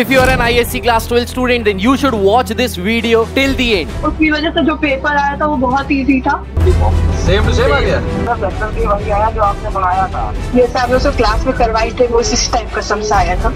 If you are an ISC class 12 student, then you should watch this video till the end. उसकी वजह से जो paper आया था वो बहुत इजी था सेम टू सेम आ गया लेसन भी वही आया जो आपने बनाया था ये सब जो क्लास में करवाई थे वो इस टाइप का समझ आया था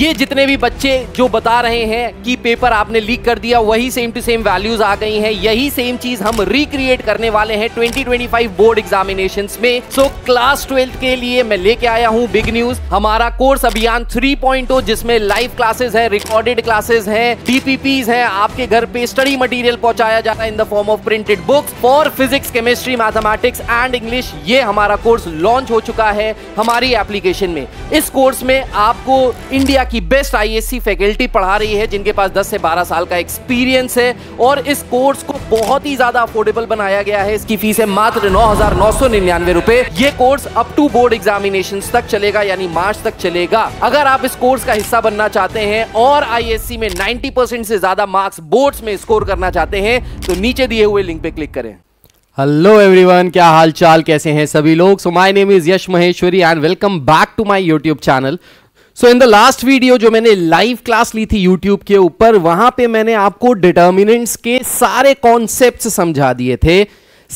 ये जितने भी बच्चे जो बता रहे हैं कि पेपर आपने लीक कर दिया वही सेम टू सेम वैल्यूज आ गई हैं यही सेम चीज हम रिक्रिएट करने वाले हैं 2025 बोर्ड एग्जामिनेशन में सो क्लास ट्वेल्थ के लिए मैं लेके आया हूँ बिग न्यूज हमारा कोर्स अभियान 3.0 जिसमें लाइव क्लासेस है रिकॉर्डेड क्लासेस है डीपीपीज है आपके घर पे स्टडी मटीरियल पहुंचाया जाता है in the form of printed books for physics chemistry mathematics and English ये हमारा कोर्स लॉन्च हो चुका है हमारी एप्लीकेशन में इस कोर्स में आपको इंडिया की बेस्ट आईएससी फैकल्टी पढ़ा रही है जिनके पास 10 से 12 साल का एक्सपीरियंस है और इस कोर्स को बहुत ही ज्यादा अफोर्डेबल बनाया गया है इसकी फीस है मात्र नौ हजार नौ सौ निन्यानवे रूपए ये course up to board examination तक चलेगा यानी मार्च तक चलेगा अगर आप इस कोर्स का हिस्सा बनना चाहते हैं और आई में नाइन्टी से ज्यादा मार्क्स बोर्ड में स्कोर करना चाहते हैं तो नीचे दिए हुए लिंक पे क्लिक करें हेलो एवरीवन क्या हाल चाल कैसे हैं सभी लोग so my name is Yash Maheshwari and welcome back to my YouTube channel so in the last video जो मैंने लाइव क्लास ली थी यूट्यूब के ऊपर वहां पे मैंने आपको डिटर्मिनेंट्स के सारे कॉन्सेप्ट समझा दिए थे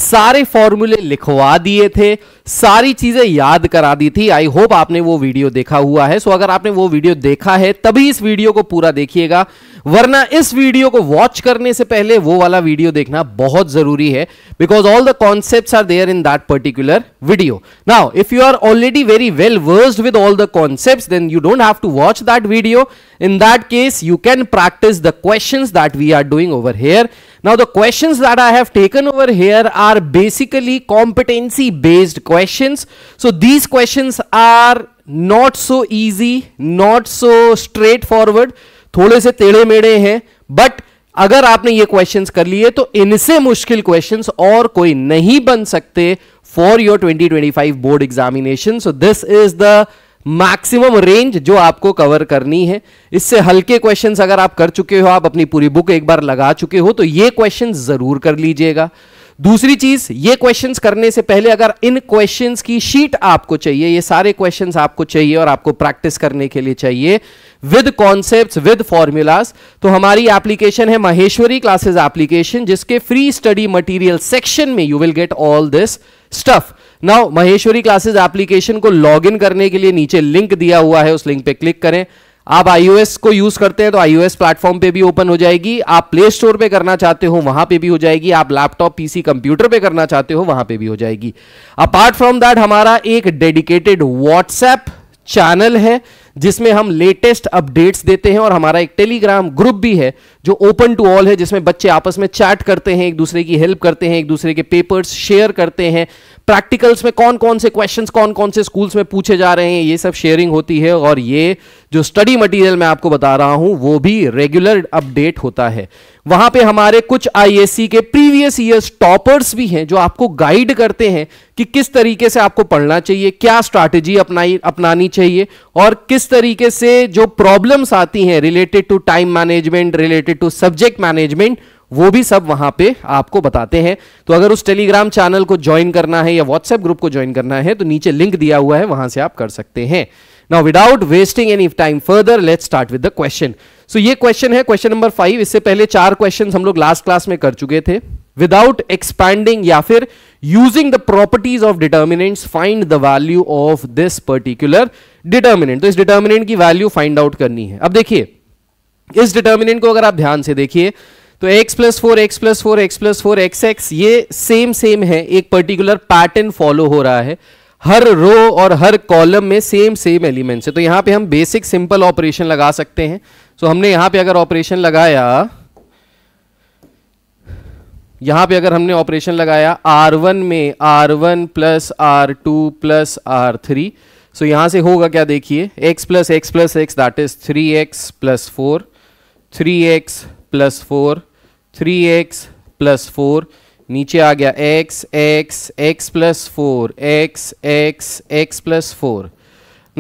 सारे फॉर्मूले लिखवा दिए थे सारी चीजें याद करा दी थी आई होप आपने वो वीडियो देखा हुआ है सो अगर आपने वो वीडियो देखा है तभी इस वीडियो को पूरा देखिएगा वरना इस वीडियो को वॉच करने से पहले वो वाला वीडियो देखना बहुत जरूरी है because all the concept are there in that particular video now if you are already very well versed with all the concept then you don't have to watch that video in that case you can practice the question that we are doing over here Now the questions that I have taken over here are basically competency based questions. So these questions are not so easy, not so straightforward, थोड़े से टेढ़े मेढ़े हैं but अगर आपने ये questions कर लिए तो इनसे मुश्किल क्वेश्चंस और कोई नहीं बन सकते for your 2025 board examination so this is the maximum range जो आपको कवर करनी है इससे हल्के क्वेश्चंस अगर आप कर चुके हो आप अपनी पूरी बुक एक बार लगा चुके हो तो ये क्वेश्चन जरूर कर लीजिएगा दूसरी चीज ये क्वेश्चंस करने से पहले अगर इन क्वेश्चंस की शीट आपको चाहिए ये सारे क्वेश्चंस आपको चाहिए और आपको प्रैक्टिस करने के लिए चाहिए विद कॉन्सेप्ट्स विद फॉर्मूलाज तो हमारी एप्लीकेशन है माहेश्वरी क्लासेस एप्लीकेशन जिसके फ्री स्टडी मटेरियल सेक्शन में you will get all this stuff now Maheshwari classes application को लॉगिन करने के लिए नीचे लिंक दिया हुआ है उस लिंक पे क्लिक करें आप iOS को यूज करते हैं तो एस प्लेटफॉर्म पे भी ओपन हो जाएगी आप प्ले स्टोर पे करना चाहते हो वहां पे भी हो जाएगी आप लैपटॉप पीसी कंप्यूटर पे करना चाहते हो वहां पे भी हो जाएगी अपार्ट फ्रॉम दैट हमारा एक डेडिकेटेड व्हाट्सएप चैनल है जिसमें हम लेटेस्ट अपडेट्स देते हैं और हमारा एक टेलीग्राम ग्रुप भी है जो ओपन टू ऑल है जिसमें बच्चे आपस में चैट करते हैं एक दूसरे की हेल्प करते हैं एक दूसरे के पेपर्स शेयर करते हैं प्रैक्टिकल्स में कौन कौन से क्वेश्चंस कौन कौन से स्कूल्स में पूछे जा रहे हैं ये सब शेयरिंग होती है और ये जो स्टडी मटेरियल मैं आपको बता रहा हूं वो भी रेगुलर अपडेट होता है वहां पे हमारे कुछ आईएससी के प्रीवियस ईयर्स टॉपर्स भी हैं जो आपको गाइड करते हैं कि किस तरीके से आपको पढ़ना चाहिए क्या स्ट्रैटेजी अपनाई अपनानी चाहिए और किस तरीके से जो प्रॉब्लम्स आती हैं related to time management related to subject management वो भी सब वहां पे आपको बताते हैं तो अगर उस टेलीग्राम चैनल को ज्वाइन करना है या व्हाट्सएप ग्रुप को ज्वाइन करना है तो नीचे लिंक दिया हुआ है वहां से आप कर सकते हैं now without wasting any time further let start with the question so ये क्वेश्चन है क्वेश्चन नंबर फाइव इससे पहले चार क्वेश्चन हम लोग लास्ट क्लास में कर चुके थे विदाउट एक्सपैंडिंग या फिर using the properties of determinant find the value of this particular determinant तो इस डिटर्मिनेंट की वैल्यू फाइंड आउट करनी है अब देखिए इस डिटर्मिनेंट को अगर आप ध्यान से देखिए तो x plus four x plus four x plus four x x ये सेम सेम है एक पर्टिकुलर पैटर्न फॉलो हो रहा है हर रो और हर कॉलम में सेम सेम एलिमेंट्स है तो यहां पे हम बेसिक सिंपल ऑपरेशन लगा सकते हैं सो so, हमने यहां पे अगर ऑपरेशन लगाया यहां पे अगर हमने ऑपरेशन लगाया R1 में R1 one plus R two plus R three so यहां से होगा क्या देखिए x plus x plus x that is three x plus four three x plus four three x plus four नीचे आ गया x x x plus four x x x plus four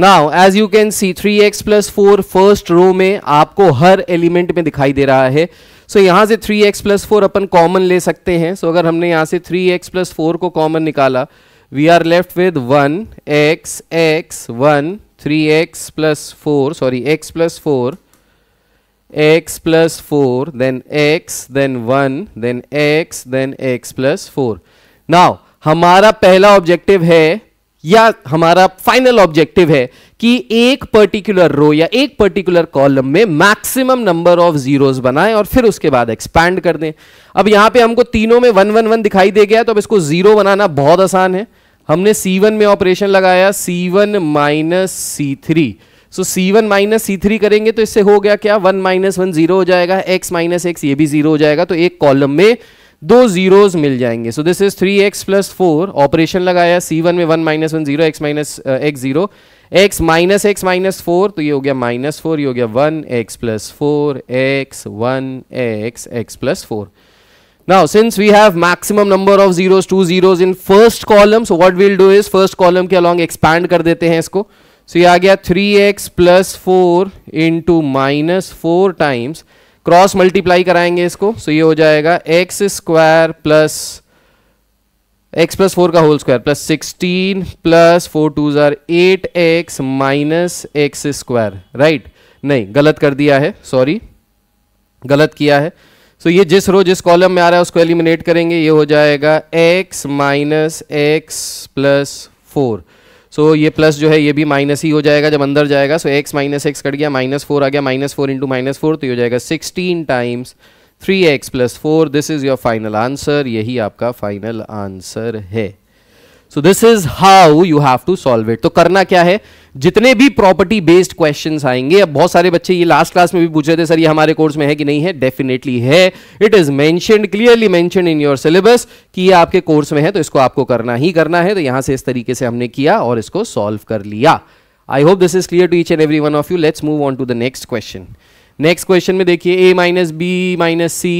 now as you can see three x plus four first row में आपको हर element में दिखाई दे रहा है so so, यहाँ से थ्री एक्स प्लस फोर अपन कॉमन ले सकते हैं सो so, अगर हमने यहाँ से थ्री एक्स प्लस फोर को कॉमन निकाला we are left with one x x one three x plus four sorry x plus four x plus 4 then x then 1 then x then x plus 4 now हमारा पहला objective है या हमारा final objective है कि एक particular row या एक पर्टिकुलर कॉलम में मैक्सिमम नंबर ऑफ जीरोस बनाएं और फिर उसके बाद एक्सपैंड कर दें अब यहां पे हमको तीनों में वन वन वन दिखाई दे गया तो अब इसको जीरो बनाना बहुत आसान है हमने सी वन में ऑपरेशन लगाया C one minus C three so C one minus C three करेंगे तो इससे हो गया क्या वन माइनस वन जीरो हो जाएगा एक्स माइनस एक्स ये भी जीरो हो जाएगा तो एक कॉलम में दो जीरोस मिल जाएंगे so this is three x plus four operation लगाया सी वन में one minus one zero x minus x zero x minus x minus four तो ये हो गया माइनस फोर ये हो गया one x plus four x one x x plus four now since we have maximum number of zeros two zeros in first column so what we'll do is first column के along expand कर देते हैं इसको सो ये आ गया three x plus four into minus four times cross multiply कराएंगे इसको सो so ये हो जाएगा x square plus x plus four का whole square plus sixteen plus four two ज़ार eight x minus x square right नहीं गलत कर दिया है सॉरी गलत किया है सो so, ये जिस रो जिस कॉलम में आ रहा है उसको एलिमिनेट करेंगे ये हो जाएगा x minus x plus four so so, ये प्लस जो है ये भी माइनस ही हो जाएगा जब अंदर जाएगा so x minus x cut गया माइनस फोर आ गया minus four into minus four तो ये हो जाएगा sixteen times three x plus four this is your final answer यही आपका फाइनल आंसर है so this is how you have to solve it तो करना क्या है जितने भी प्रॉपर्टी बेस्ड क्वेश्चन आएंगे अब बहुत सारे बच्चे ये लास्ट क्लास में भी पूछ रहे थे सर ये हमारे कोर्स में है कि नहीं है डेफिनेटली है it is mention clearly mention in your syllabus कि ये आपके कोर्स में है तो इसको आपको करना ही करना है तो यहां से इस तरीके से हमने किया और इसको सॉल्व कर लिया I hope this is clear to each and every one of you let's move on to the next question next question में देखिए A minus B minus C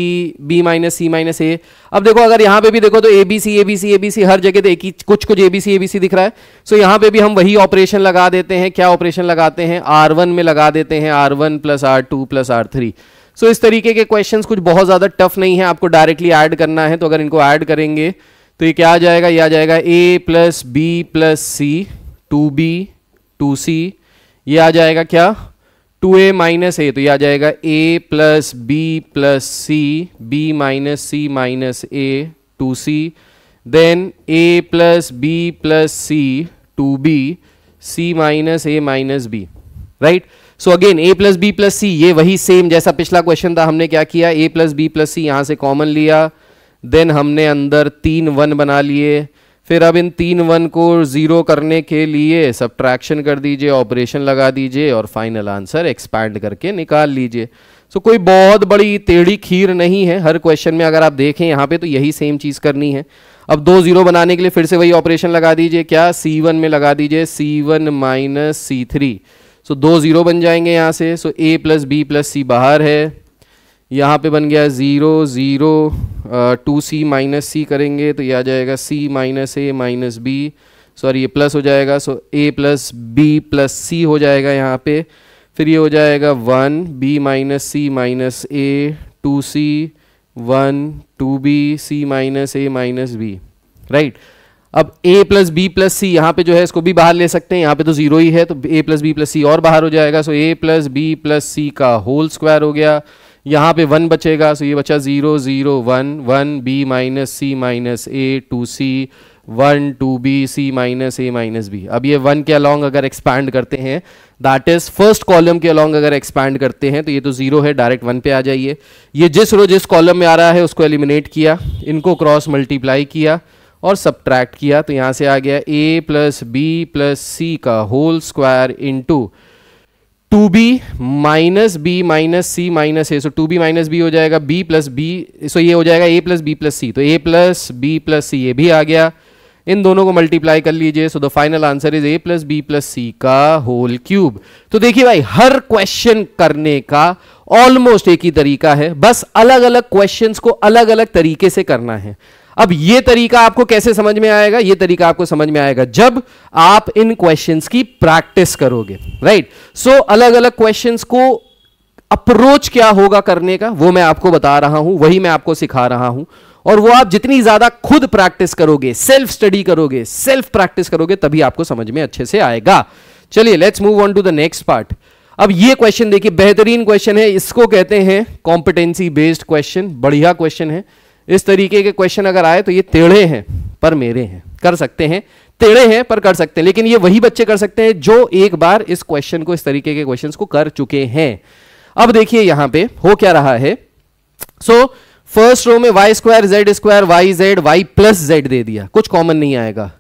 B minus C minus A अब देखो अगर यहाँ पे भी देखो तो A B C A B C A B C हर जगह तो एक ही कुछ कुछ ए बी सी ए बी सी दिख रहा है सो so, यहाँ पे भी हम वही ऑपरेशन लगा देते हैं क्या ऑपरेशन लगाते हैं आर वन में लगा देते हैं R one plus R two plus R three so इस तरीके के क्वेश्चन कुछ बहुत ज़्यादा टफ नहीं है आपको डायरेक्टली एड करना है तो अगर इनको ऐड करेंगे तो ये क्या आ जाएगा ये आ जाएगा A plus B plus C two B two C ये आ जाएगा क्या टू ए माइनस ए तो यह आ जाएगा A plus B plus C B minus C minus A two C then A plus B plus C two B C minus A minus B right so again A plus B plus C ये वही same जैसा पिछला question था हमने क्या किया A plus B plus C यहां से कॉमन लिया देन हमने अंदर तीन वन बना लिए फिर अब इन तीन वन को ज़ीरो करने के लिए सब्ट्रैक्शन कर दीजिए ऑपरेशन लगा दीजिए और फाइनल आंसर एक्सपैंड करके निकाल लीजिए सो so, कोई बहुत बड़ी टेढ़ी खीर नहीं है हर क्वेश्चन में अगर आप देखें यहाँ पे तो यही सेम चीज़ करनी है अब दो ज़ीरो बनाने के लिए फिर से वही ऑपरेशन लगा दीजिए क्या सी वन में लगा दीजिए C one minus C three so दो ज़ीरो बन जाएंगे यहाँ से so A plus B plus C बाहर है यहाँ पे बन गया zero zero two C minus C करेंगे तो ये आ जाएगा C minus A minus B sorry ये प्लस हो जाएगा so A plus B plus C हो जाएगा यहाँ पे फिर ये हो जाएगा one B minus C minus A two C one two B C minus A minus B right अब a plus B plus C यहाँ पे जो है इसको भी बाहर ले सकते हैं यहाँ पे तो जीरो ही है तो a plus B plus C और बाहर हो जाएगा so a plus B plus C का होल स्क्वायर हो गया यहाँ पे वन बचेगा सो ये बचा zero zero one one B minus C minus A two C one two B C minus A minus B अब ये वन के अलॉन्ग अगर एक्सपैंड करते हैं दैट इज फर्स्ट कॉलम के अलॉन्ग अगर एक्सपैंड करते हैं तो ये तो जीरो है डायरेक्ट वन पे आ जाइए ये जिस रो जिस कॉलम में आ रहा है उसको एलिमिनेट किया इनको क्रॉस मल्टीप्लाई किया और सब्ट्रैक्ट किया तो यहाँ से आ गया ए प्लस बी प्लस सी का whole square into two B minus B minus C minus A so two B minus B हो जाएगा बी प्लस बी सो ये हो जाएगा A plus B plus C तो A plus B plus C ये भी आ गया इन दोनों को मल्टीप्लाई कर लीजिए so the final answer is A plus B plus C का होल क्यूब तो देखिए भाई हर क्वेश्चन करने का ऑलमोस्ट एक ही तरीका है बस अलग अलग क्वेश्चंस को अलग अलग तरीके से करना है अब ये तरीका आपको कैसे समझ में आएगा ये तरीका आपको समझ में आएगा जब आप इन क्वेश्चंस की प्रैक्टिस करोगे राइट सो so, अलग अलग क्वेश्चंस को अप्रोच क्या होगा करने का वो मैं आपको बता रहा हूं वही मैं आपको सिखा रहा हूं और वो आप जितनी ज्यादा खुद प्रैक्टिस करोगे सेल्फ स्टडी करोगे सेल्फ प्रैक्टिस करोगे तभी आपको समझ में अच्छे से आएगा चलिए let's move on to the next part अब ये क्वेश्चन देखिए बेहतरीन क्वेश्चन है इसको कहते हैं कॉम्पिटेंसी बेस्ड क्वेश्चन बढ़िया क्वेश्चन है इस तरीके के क्वेश्चन अगर आए तो ये टेढ़े हैं पर मेरे हैं कर सकते हैं टेढ़े हैं पर कर सकते हैं लेकिन ये वही बच्चे कर सकते हैं जो एक बार इस क्वेश्चन को इस तरीके के क्वेश्चन को कर चुके हैं अब देखिए यहां पर हो क्या रहा है सो फर्स्ट रो में Y square Z square Y Z Y plus Z दे दिया कुछ कॉमन नहीं आएगा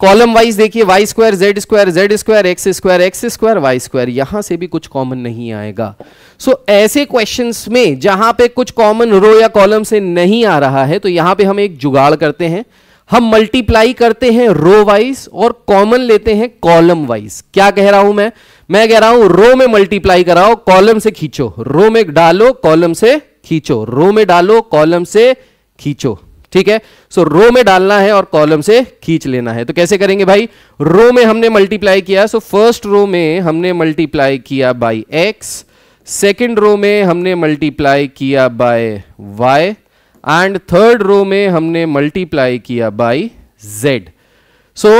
कॉलम वाइज देखिए Y square Z square Z square X square X square Y square यहां से भी कुछ कॉमन नहीं आएगा सो so, ऐसे क्वेश्चंस में जहां पे कुछ कॉमन रो या कॉलम से नहीं आ रहा है तो यहां पे हम एक जुगाड़ करते हैं हम मल्टीप्लाई करते हैं रो वाइज और कॉमन लेते हैं कॉलम वाइज क्या कह रहा हूं मैं मैं कह रहा हूं रो में मल्टीप्लाई कराओ कॉलम से खींचो रो में डालो कॉलम से खींचो रो में डालो कॉलम से खींचो ठीक है सो रो में डालना है और कॉलम से खींच लेना है तो कैसे करेंगे भाई रो में हमने मल्टीप्लाई किया सो फर्स्ट रो में हमने मल्टीप्लाई किया बाय एक्स सेकेंड रो में हमने मल्टीप्लाई किया by Y and third row में हमने मल्टीप्लाई किया बाय जेड सो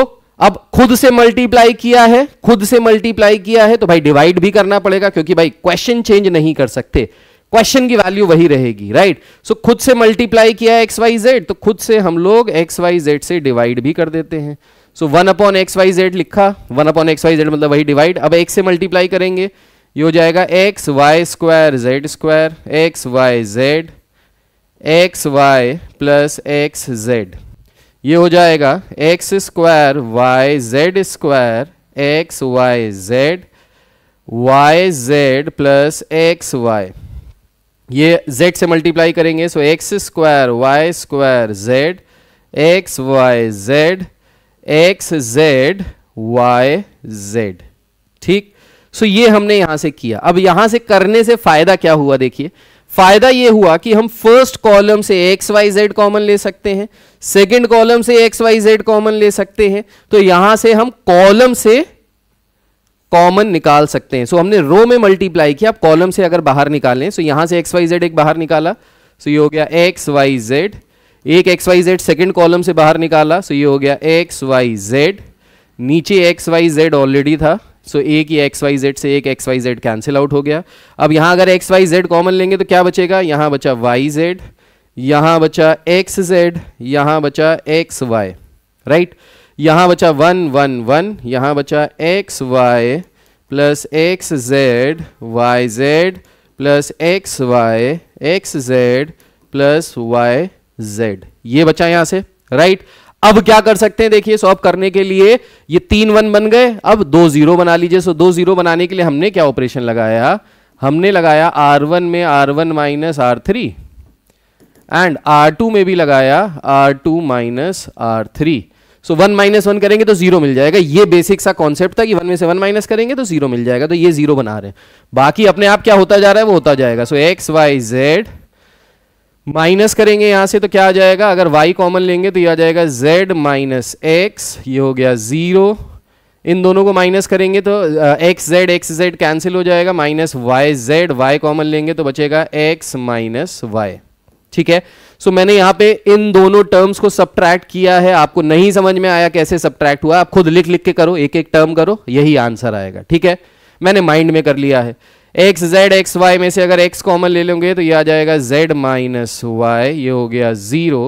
अब खुद से मल्टीप्लाई किया है खुद से मल्टीप्लाई किया है तो भाई डिवाइड भी करना पड़ेगा क्योंकि भाई क्वेश्चन चेंज नहीं कर सकते क्वेश्चन की वैल्यू वही रहेगी राइट सो खुद से मल्टीप्लाई किया एक्स वाई जेड तो खुद से हम लोग एक्स वाई जेड से डिवाइड भी कर देते हैं so one upon x Y Z लिखा one upon x Y Z मतलब वही डिवाइड अब एक्स से मल्टीप्लाई करेंगे ये हो जाएगा X Y square Z square X Y Z X Y plus X Z ये हो जाएगा x square Y Z square X Y Z Y Z plus x Y ये z से मल्टीप्लाई करेंगे so X square Y square Z X Y Z X Z Y Z ठीक so ये हमने यहां से किया अब यहां से करने से फायदा क्या हुआ देखिए फायदा ये हुआ कि हम फर्स्ट कॉलम से एक्स वाई जेड कॉमन ले सकते हैं सेकंड कॉलम से एक्स वाई जेड कॉमन ले सकते हैं तो यहां से हम कॉलम से कॉमन निकाल सकते हैं सो so, हमने रो में मल्टीप्लाई किया आप कॉलम से अगर बाहर निकालें सो so, यहां से एक्स वाई जेड एक बाहर निकाला सो so, ये हो गया एक्स वाई जेड एक X Y Z second column से बाहर निकाला सो so, ये हो गया एक्स वाई जेड नीचे एक्स वाई जेड ऑलरेडी था सो so, एक ही एक्स वाई जेड से एक X Y Z cancel out हो गया अब यहां अगर एक्स वाई जेड कॉमन लेंगे तो क्या बचेगा यहां बचा वाई जेड यहां बचा एक्स जेड यहां बचा एक्स वाई राइट right? यहाँ बचा वन वन वन यहाँ बचा X Y plus X Z Y Z plus x Y X Z plus Y Z ये बचा यहाँ से राइट अब क्या कर सकते हैं देखिए सॉल्व करने के लिए ये तीन वन बन गए अब दो जीरो बना लीजिए सो दो जीरो बनाने के लिए हमने क्या ऑपरेशन लगाया हमने लगाया आर वन में are one minus are three and are two में भी लगाया R two minus are three so one minus one करेंगे तो जीरो मिल जाएगा ये बेसिक सा कॉन्सेप्ट था कि वन में से वन माइनस करेंगे तो जीरो मिल जाएगा तो ये जीरो बना रहे हैं बाकी अपने आप क्या होता जा रहा है वो होता जाएगा so X Y Z minus करेंगे यहां से तो क्या आ जाएगा अगर वाई कॉमन लेंगे तो ये आ जाएगा जेड माइनस एक्स ये हो गया जीरो इन दोनों को माइनस करेंगे तो X Z X Z cancel हो जाएगा minus Y Z Y common लेंगे तो बचेगा एक्स माइनस वाई ठीक है सो so, मैंने यहाँ पे इन दोनों टर्म्स को सब्ट्रैक्ट किया है आपको नहीं समझ में आया कैसे सब्ट्रैक्ट हुआ आप खुद लिख लिख के करो एक एक टर्म करो यही आंसर आएगा ठीक है मैंने माइंड में कर लिया है एक्स जेड एक्स वाई में से अगर एक्स कॉमन ले लेंगे तो ये आ जाएगा जेड माइनस वाई ये हो गया जीरो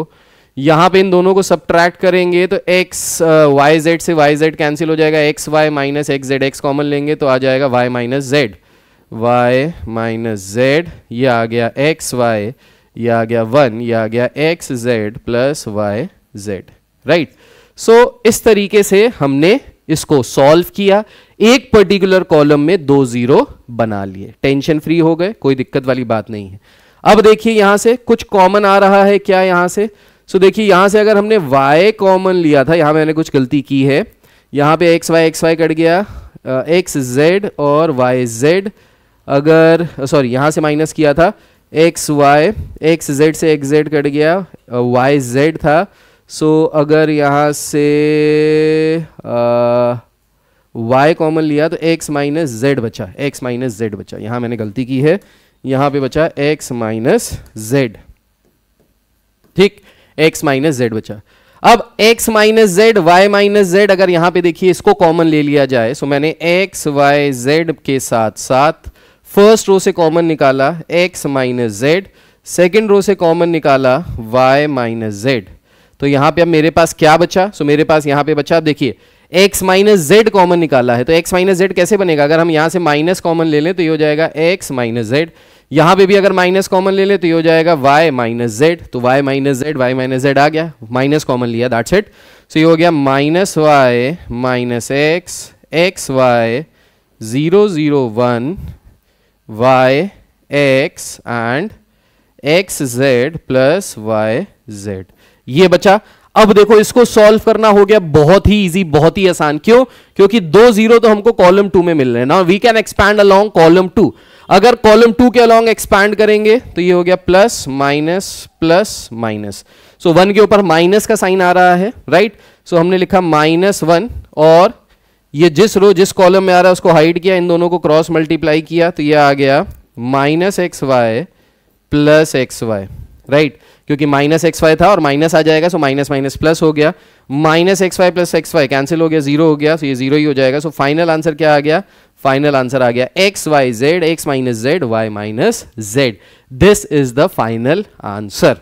यहां पे इन दोनों को सब्ट्रैक्ट करेंगे तो एक्स वाई जेड से वाई जेड कैंसिल हो जाएगा X Y minus X Z X common लेंगे तो आ जाएगा Y minus Z Y minus Z ये आ गया एक्स वाई ये आ गया वन ये आ गया X Z plus Y Z right so इस तरीके से हमने इसको सॉल्व किया एक पर्टिकुलर कॉलम में दो जीरो बना लिए टेंशन फ्री हो गए कोई दिक्कत वाली बात नहीं है अब देखिए यहां से कुछ कॉमन आ रहा है क्या यहां से सो so, देखिए यहां से अगर हमने y कॉमन लिया था यहां मैंने कुछ गलती की है यहां पे X Y X Y cut गया एक्स जेड और वाई जेड अगर सॉरी यहां से माइनस किया था एक्स वाई एक्स जेड से एक्स जेड कट गया वाई जेड था सो so, अगर यहाँ से वाई कॉमन लिया तो एक्स माइनस जेड बचा एक्स माइनस जेड बचा यहाँ मैंने गलती की है यहाँ पे बचा एक्स माइनस जेड ठीक एक्स माइनस जेड बचा अब x minus Z Y minus Z अगर यहां पे देखिए इसको कॉमन ले लिया जाए सो मैंने x y z के साथ साथ फर्स्ट रो से कॉमन निकाला x minus Z second row से कॉमन निकाला y माइनस जेड तो यहाँ पे अब मेरे पास क्या बचा सो so, मेरे पास यहां पे बचा देखिए x माइनस जेड कॉमन निकाला है तो x माइनस जेड कैसे बनेगा अगर हम यहां से माइनस कॉमन ले लें तो ये हो जाएगा x माइनस जेड यहां पे भी अगर माइनस कॉमन ले लें तो ये हो जाएगा y माइनस जेड तो y minus Z Y minus Z आ गया माइनस कॉमन लिया दैट सेट सो ये हो गया minus Y minus X X Y zero zero one y x and x z plus Y Z ये बचा अब देखो इसको सॉल्व करना हो गया बहुत ही इजी बहुत ही आसान क्यों क्योंकि दो जीरो तो हमको कॉलम टू में मिल रहे हैं ना we can expand along column two अगर कॉलम टू के अलोंग एक्सपैंड करेंगे तो ये हो गया plus minus plus minus so one के ऊपर माइनस का साइन आ रहा है राइट right? सो so, हमने लिखा माइनस वन और ये जिस रो जिस कॉलम में आ रहा है उसको हाइड किया इन दोनों को क्रॉस मल्टीप्लाई किया तो ये आ गया minus X Y plus x Y right क्योंकि माइनस एक्स वाई था और माइनस आ जाएगा सो माइनस माइनस प्लस हो गया minus X Y plus x Y cancel हो गया जीरो हो गया सो ये जीरो ही हो जाएगा सो फाइनल आंसर क्या आ गया फाइनल आंसर आ गया X Y Z X minus Z Y minus Z this is the final answer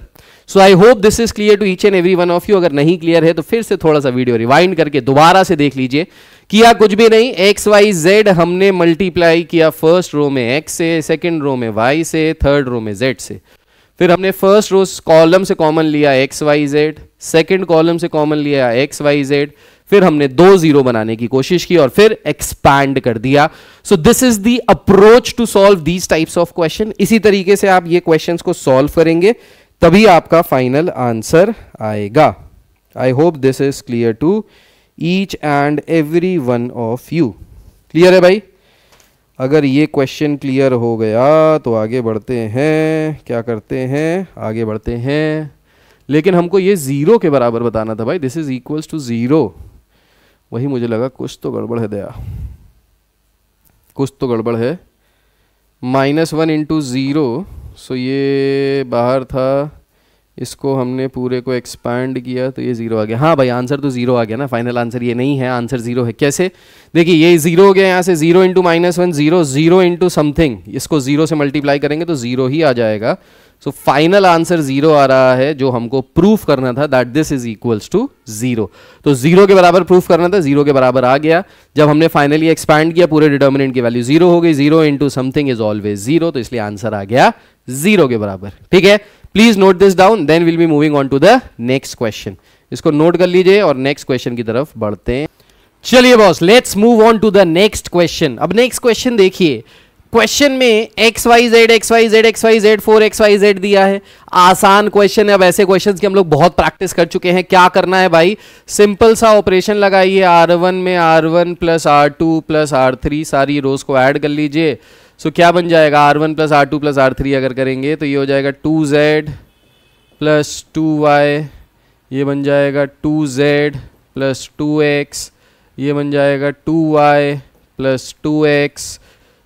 so I hope this is clear to each and every one of you अगर नहीं clear है तो फिर से थोड़ा सा वीडियो रिवाइंड करके दोबारा से देख लीजिए किया कुछ भी नहीं एक्स वाई जेड हमने मल्टीप्लाई किया फर्स्ट रो में एक्स से सेकेंड रो में वाई से थर्ड रो में जेड से फिर हमने फर्स्ट रो कॉलम से कॉमन लिया X Y Z second column से कॉमन लिया एक्स वाई जेड फिर हमने दो जीरो बनाने की कोशिश की और फिर एक्सपैंड कर दिया so this is the approach to solve these types of question इसी तरीके से आप ये क्वेश्चंस को सॉल्व करेंगे तभी आपका फाइनल आंसर आएगा I hope this is clear to each and every one of you clear है भाई अगर ये क्वेश्चन क्लियर हो गया तो आगे बढ़ते हैं क्या करते हैं आगे बढ़ते हैं लेकिन हमको ये ज़ीरो के बराबर बताना था भाई this is equals to zero वही मुझे लगा कुछ तो गड़बड़ है दया कुछ तो गड़बड़ है minus one into zero so ये बाहर था इसको हमने पूरे को एक्सपैंड किया तो ये ज़ीरो आ गया हाँ भाई आंसर तो ज़ीरो आ गया ना फाइनल आंसर ये नहीं है आंसर ज़ीरो है कैसे देखिए ये ज़ीरो हो गया यहाँ से zero into minus one zero zero into something इसको ज़ीरो से मल्टीप्लाई करेंगे तो ज़ीरो ही आ जाएगा सो फाइनल आंसर जीरो आ रहा है जो हमको प्रूफ करना था that this is equals to zero तो जीरो के बराबर प्रूफ करना था जीरो के बराबर आ गया जब हमने फाइनली एक्सपैंड किया पूरे डिटर्मिनेंट की वैल्यू जीरो हो गई zero into something is always zero तो इसलिए आंसर आ गया जीरो के बराबर ठीक है please note this down then will be moving on to the next question इसको नोट कर लीजिए और नेक्स्ट क्वेश्चन की तरफ बढ़ते हैं चलिए boss let's move on to the next question अब नेक्स्ट क्वेश्चन देखिए क्वेश्चन में X Y Z X Y Z X Y Z four X Y Z दिया है आसान क्वेश्चन है अब ऐसे क्वेश्चन की हम लोग बहुत प्रैक्टिस कर चुके हैं क्या करना है भाई सिंपल सा ऑपरेशन लगाइए आर वन में are one plus R two plus R three सारी रोज को ऐड कर लीजिए सो so, क्या बन जाएगा R one plus R two plus R three अगर करेंगे तो ये हो जाएगा two Z plus two Y ये बन जाएगा two Z plus two X ये बन जाएगा two Y plus two X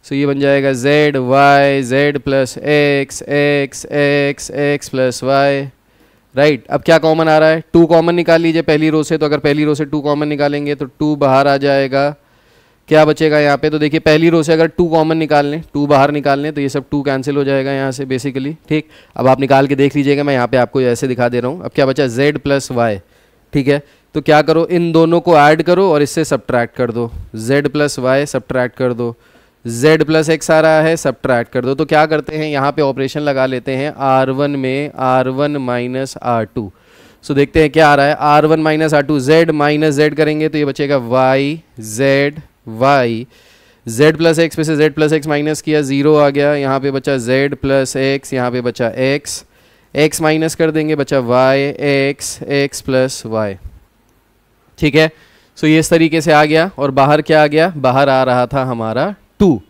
so ये बन जाएगा z y z plus X x x x plus Y right अब क्या कॉमन आ रहा है टू कॉमन निकाल लीजिए पहली रो से तो अगर पहली रो से टू कॉमन निकालेंगे तो टू बाहर आ जाएगा क्या बचेगा यहाँ पे तो देखिए पहली रो से अगर टू कॉमन निकाल लें टू बाहर निकाल लें तो ये सब टू कैंसिल हो जाएगा यहाँ से बेसिकली ठीक अब आप निकाल के देख लीजिएगा मैं यहाँ पे आपको ऐसे दिखा दे रहा हूँ अब क्या बचा जेड प्लस वाई ठीक है तो क्या करो इन दोनों को ऐड करो और इससे सब्ट्रैक्ट कर दो जेड प्लस वाई सब्ट्रैक्ट कर दो z प्लस एक्स आ रहा है सब कर दो तो क्या करते हैं यहाँ पे ऑपरेशन लगा लेते हैं r1 में r1 माइनस आर टू सो देखते हैं क्या आ रहा है R one minus R two Z minus Z करेंगे तो ये बचेगा Y Z Y Z plus X पे से जेड प्लस एक्स माइनस किया जीरो आ गया यहाँ पे बचा जेड प्लस एक्स यहाँ पे बचा एक्स एक्स माइनस कर देंगे बचा Y X x plus Y ठीक है सो so ये इस तरीके से आ गया और बाहर क्या आ गया बाहर आ रहा था हमारा टू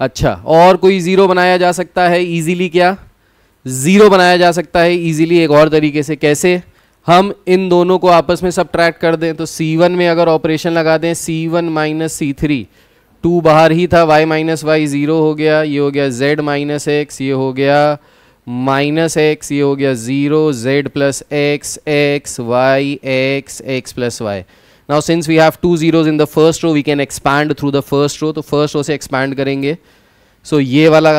अच्छा और कोई ज़ीरो बनाया जा सकता है ईजीली क्या ज़ीरो बनाया जा सकता है ईजीली एक और तरीके से कैसे हम इन दोनों को आपस में सब ट्रैक्ट कर दें तो वन में अगर ऑपरेशन लगा दें C one minus C three two बाहर ही था y माइनस वाई ज़ीरो हो गया ये हो गया z माइनस एक्स ये हो गया माइनस एक्स ये हो गया zero z plus X X Y X x plus Y now since we have two zeros in the first row we can expand through the first row तो first रो से expand करेंगे so so, ये वाला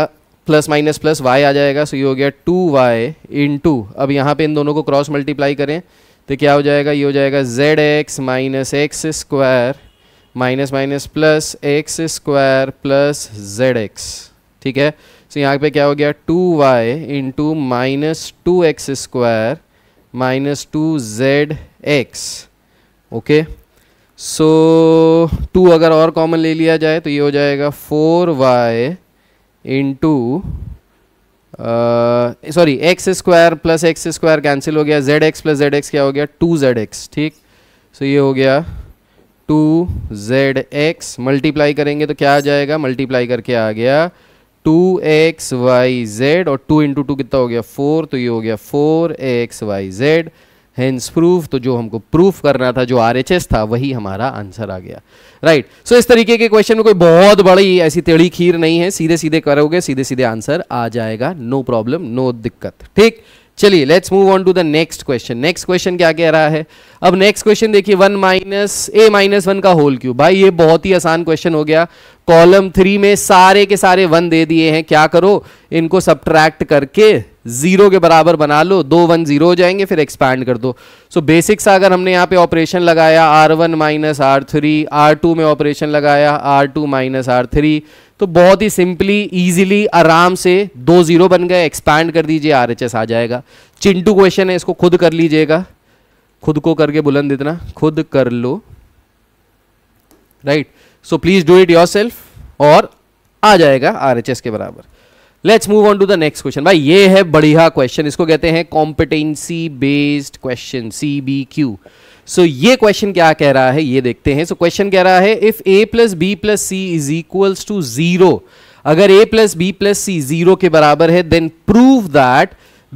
plus minus plus Y आ जाएगा so so, ये हो गया टू वाई इन टू अब यहाँ पे इन दोनों को क्रॉस मल्टीप्लाई करें तो क्या हो जाएगा ये हो जाएगा Z X minus x square minus minus plus X square plus Z X ठीक है सो so, यहाँ पे क्या हो गया two Y into minus two X square minus two Z X okay so so, two अगर और common ले लिया जाए तो ये हो जाएगा four Y into sorry X square plus X square cancel हो गया Z X plus Z X क्या हो गया टू जेड एक्स ठीक सो so, ये हो गया टू जेड एक्स मल्टीप्लाई करेंगे तो क्या आ जाएगा मल्टीप्लाई करके आ गया टू एक्स वाई जेड और टू इंटू टू कितना हो गया फोर तो ये हो गया four X Y Z hence proof तो जो हमको प्रूफ करना था जो आर था वही हमारा आंसर आ गया राइट right. सो so, इस तरीके के क्वेश्चन में कोई बहुत बड़ी ऐसी तेड़ी खीर नहीं है सीधे सीधे करोगे सीधे सीधे आंसर आ जाएगा नो प्रॉब्लम नो दिक्कत ठीक चलिए let's move on to the next question next question क्या कह रहा है अब नेक्स्ट क्वेश्चन देखिए one minus A minus one का होल क्यूब भाई ये बहुत ही आसान क्वेश्चन हो गया कॉलम थ्री में सारे के सारे वन दे दिए हैं क्या करो इनको सब्ट्रैक्ट करके जीरो के बराबर बना लो दो वन जीरो हो जाएंगे फिर एक्सपैंड कर दो सो बेसिक्स अगर हमने यहाँ पे ऑपरेशन लगाया R one minus are three R two में ऑपरेशन लगाया R two minus are three तो बहुत ही सिंपली इजीली आराम से दो जीरो बन गए एक्सपैंड कर दीजिए आरएचएस आ जाएगा चिंटू क्वेश्चन है इसको खुद कर लीजिएगा खुद को करके बुलंद इतना खुद कर लो right so please do it yourself और आ जाएगा आर के बराबर let's move on to the next question भाई ये है बढ़िया क्वेश्चन इसको कहते हैं competency based question C B Q so ये क्वेश्चन क्या कह रहा है ये देखते हैं सो so, क्वेश्चन कह रहा है if A plus B plus C is equals to zero अगर A plus B plus C zero के बराबर है then prove that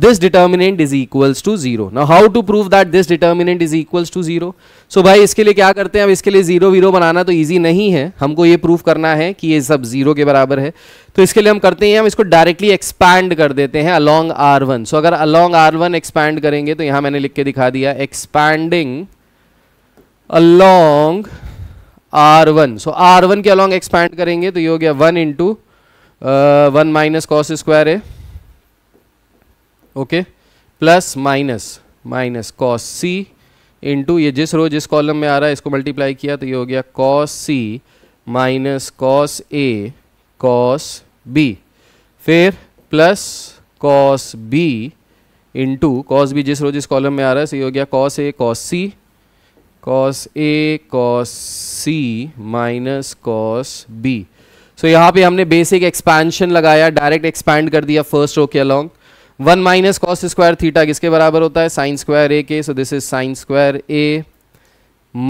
this determinant is equals to zero ना how to prove that this determinant is equals to zero so भाई इसके लिए क्या करते हैं अब इसके लिए जीरो वीरो बनाना तो ईजी नहीं है हमको ये प्रूव करना है कि ये सब जीरो के बराबर है तो इसके लिए हम करते हैं हम इसको डायरेक्टली एक्सपैंड कर देते हैं अलॉन्ग आर वन सो अगर अलॉन्ग आर वन एक्सपैंड करेंगे तो यहां मैंने लिख के दिखा दिया expanding along R one so R one के अलोंग एक्सपैंड करेंगे तो ये हो गया one into one minus cos square है okay plus minus minus cos C into ये जिस रो जिस कॉलम में आ रहा है इसको मल्टीप्लाई किया तो ये हो गया cos C minus cos A cos B फिर plus cos B into cos B जिस रो जिस कॉलम में आ रहा है सही हो गया cos A cos C cos A cos C minus cos B so यहाँ पे हमने बेसिक एक्सपेंशन लगाया डायरेक्ट एक्सपैंड कर दिया फर्स्ट रो के along one minus cos square theta किसके बराबर होता है साइन स्क्वायर ए के so this is sine square A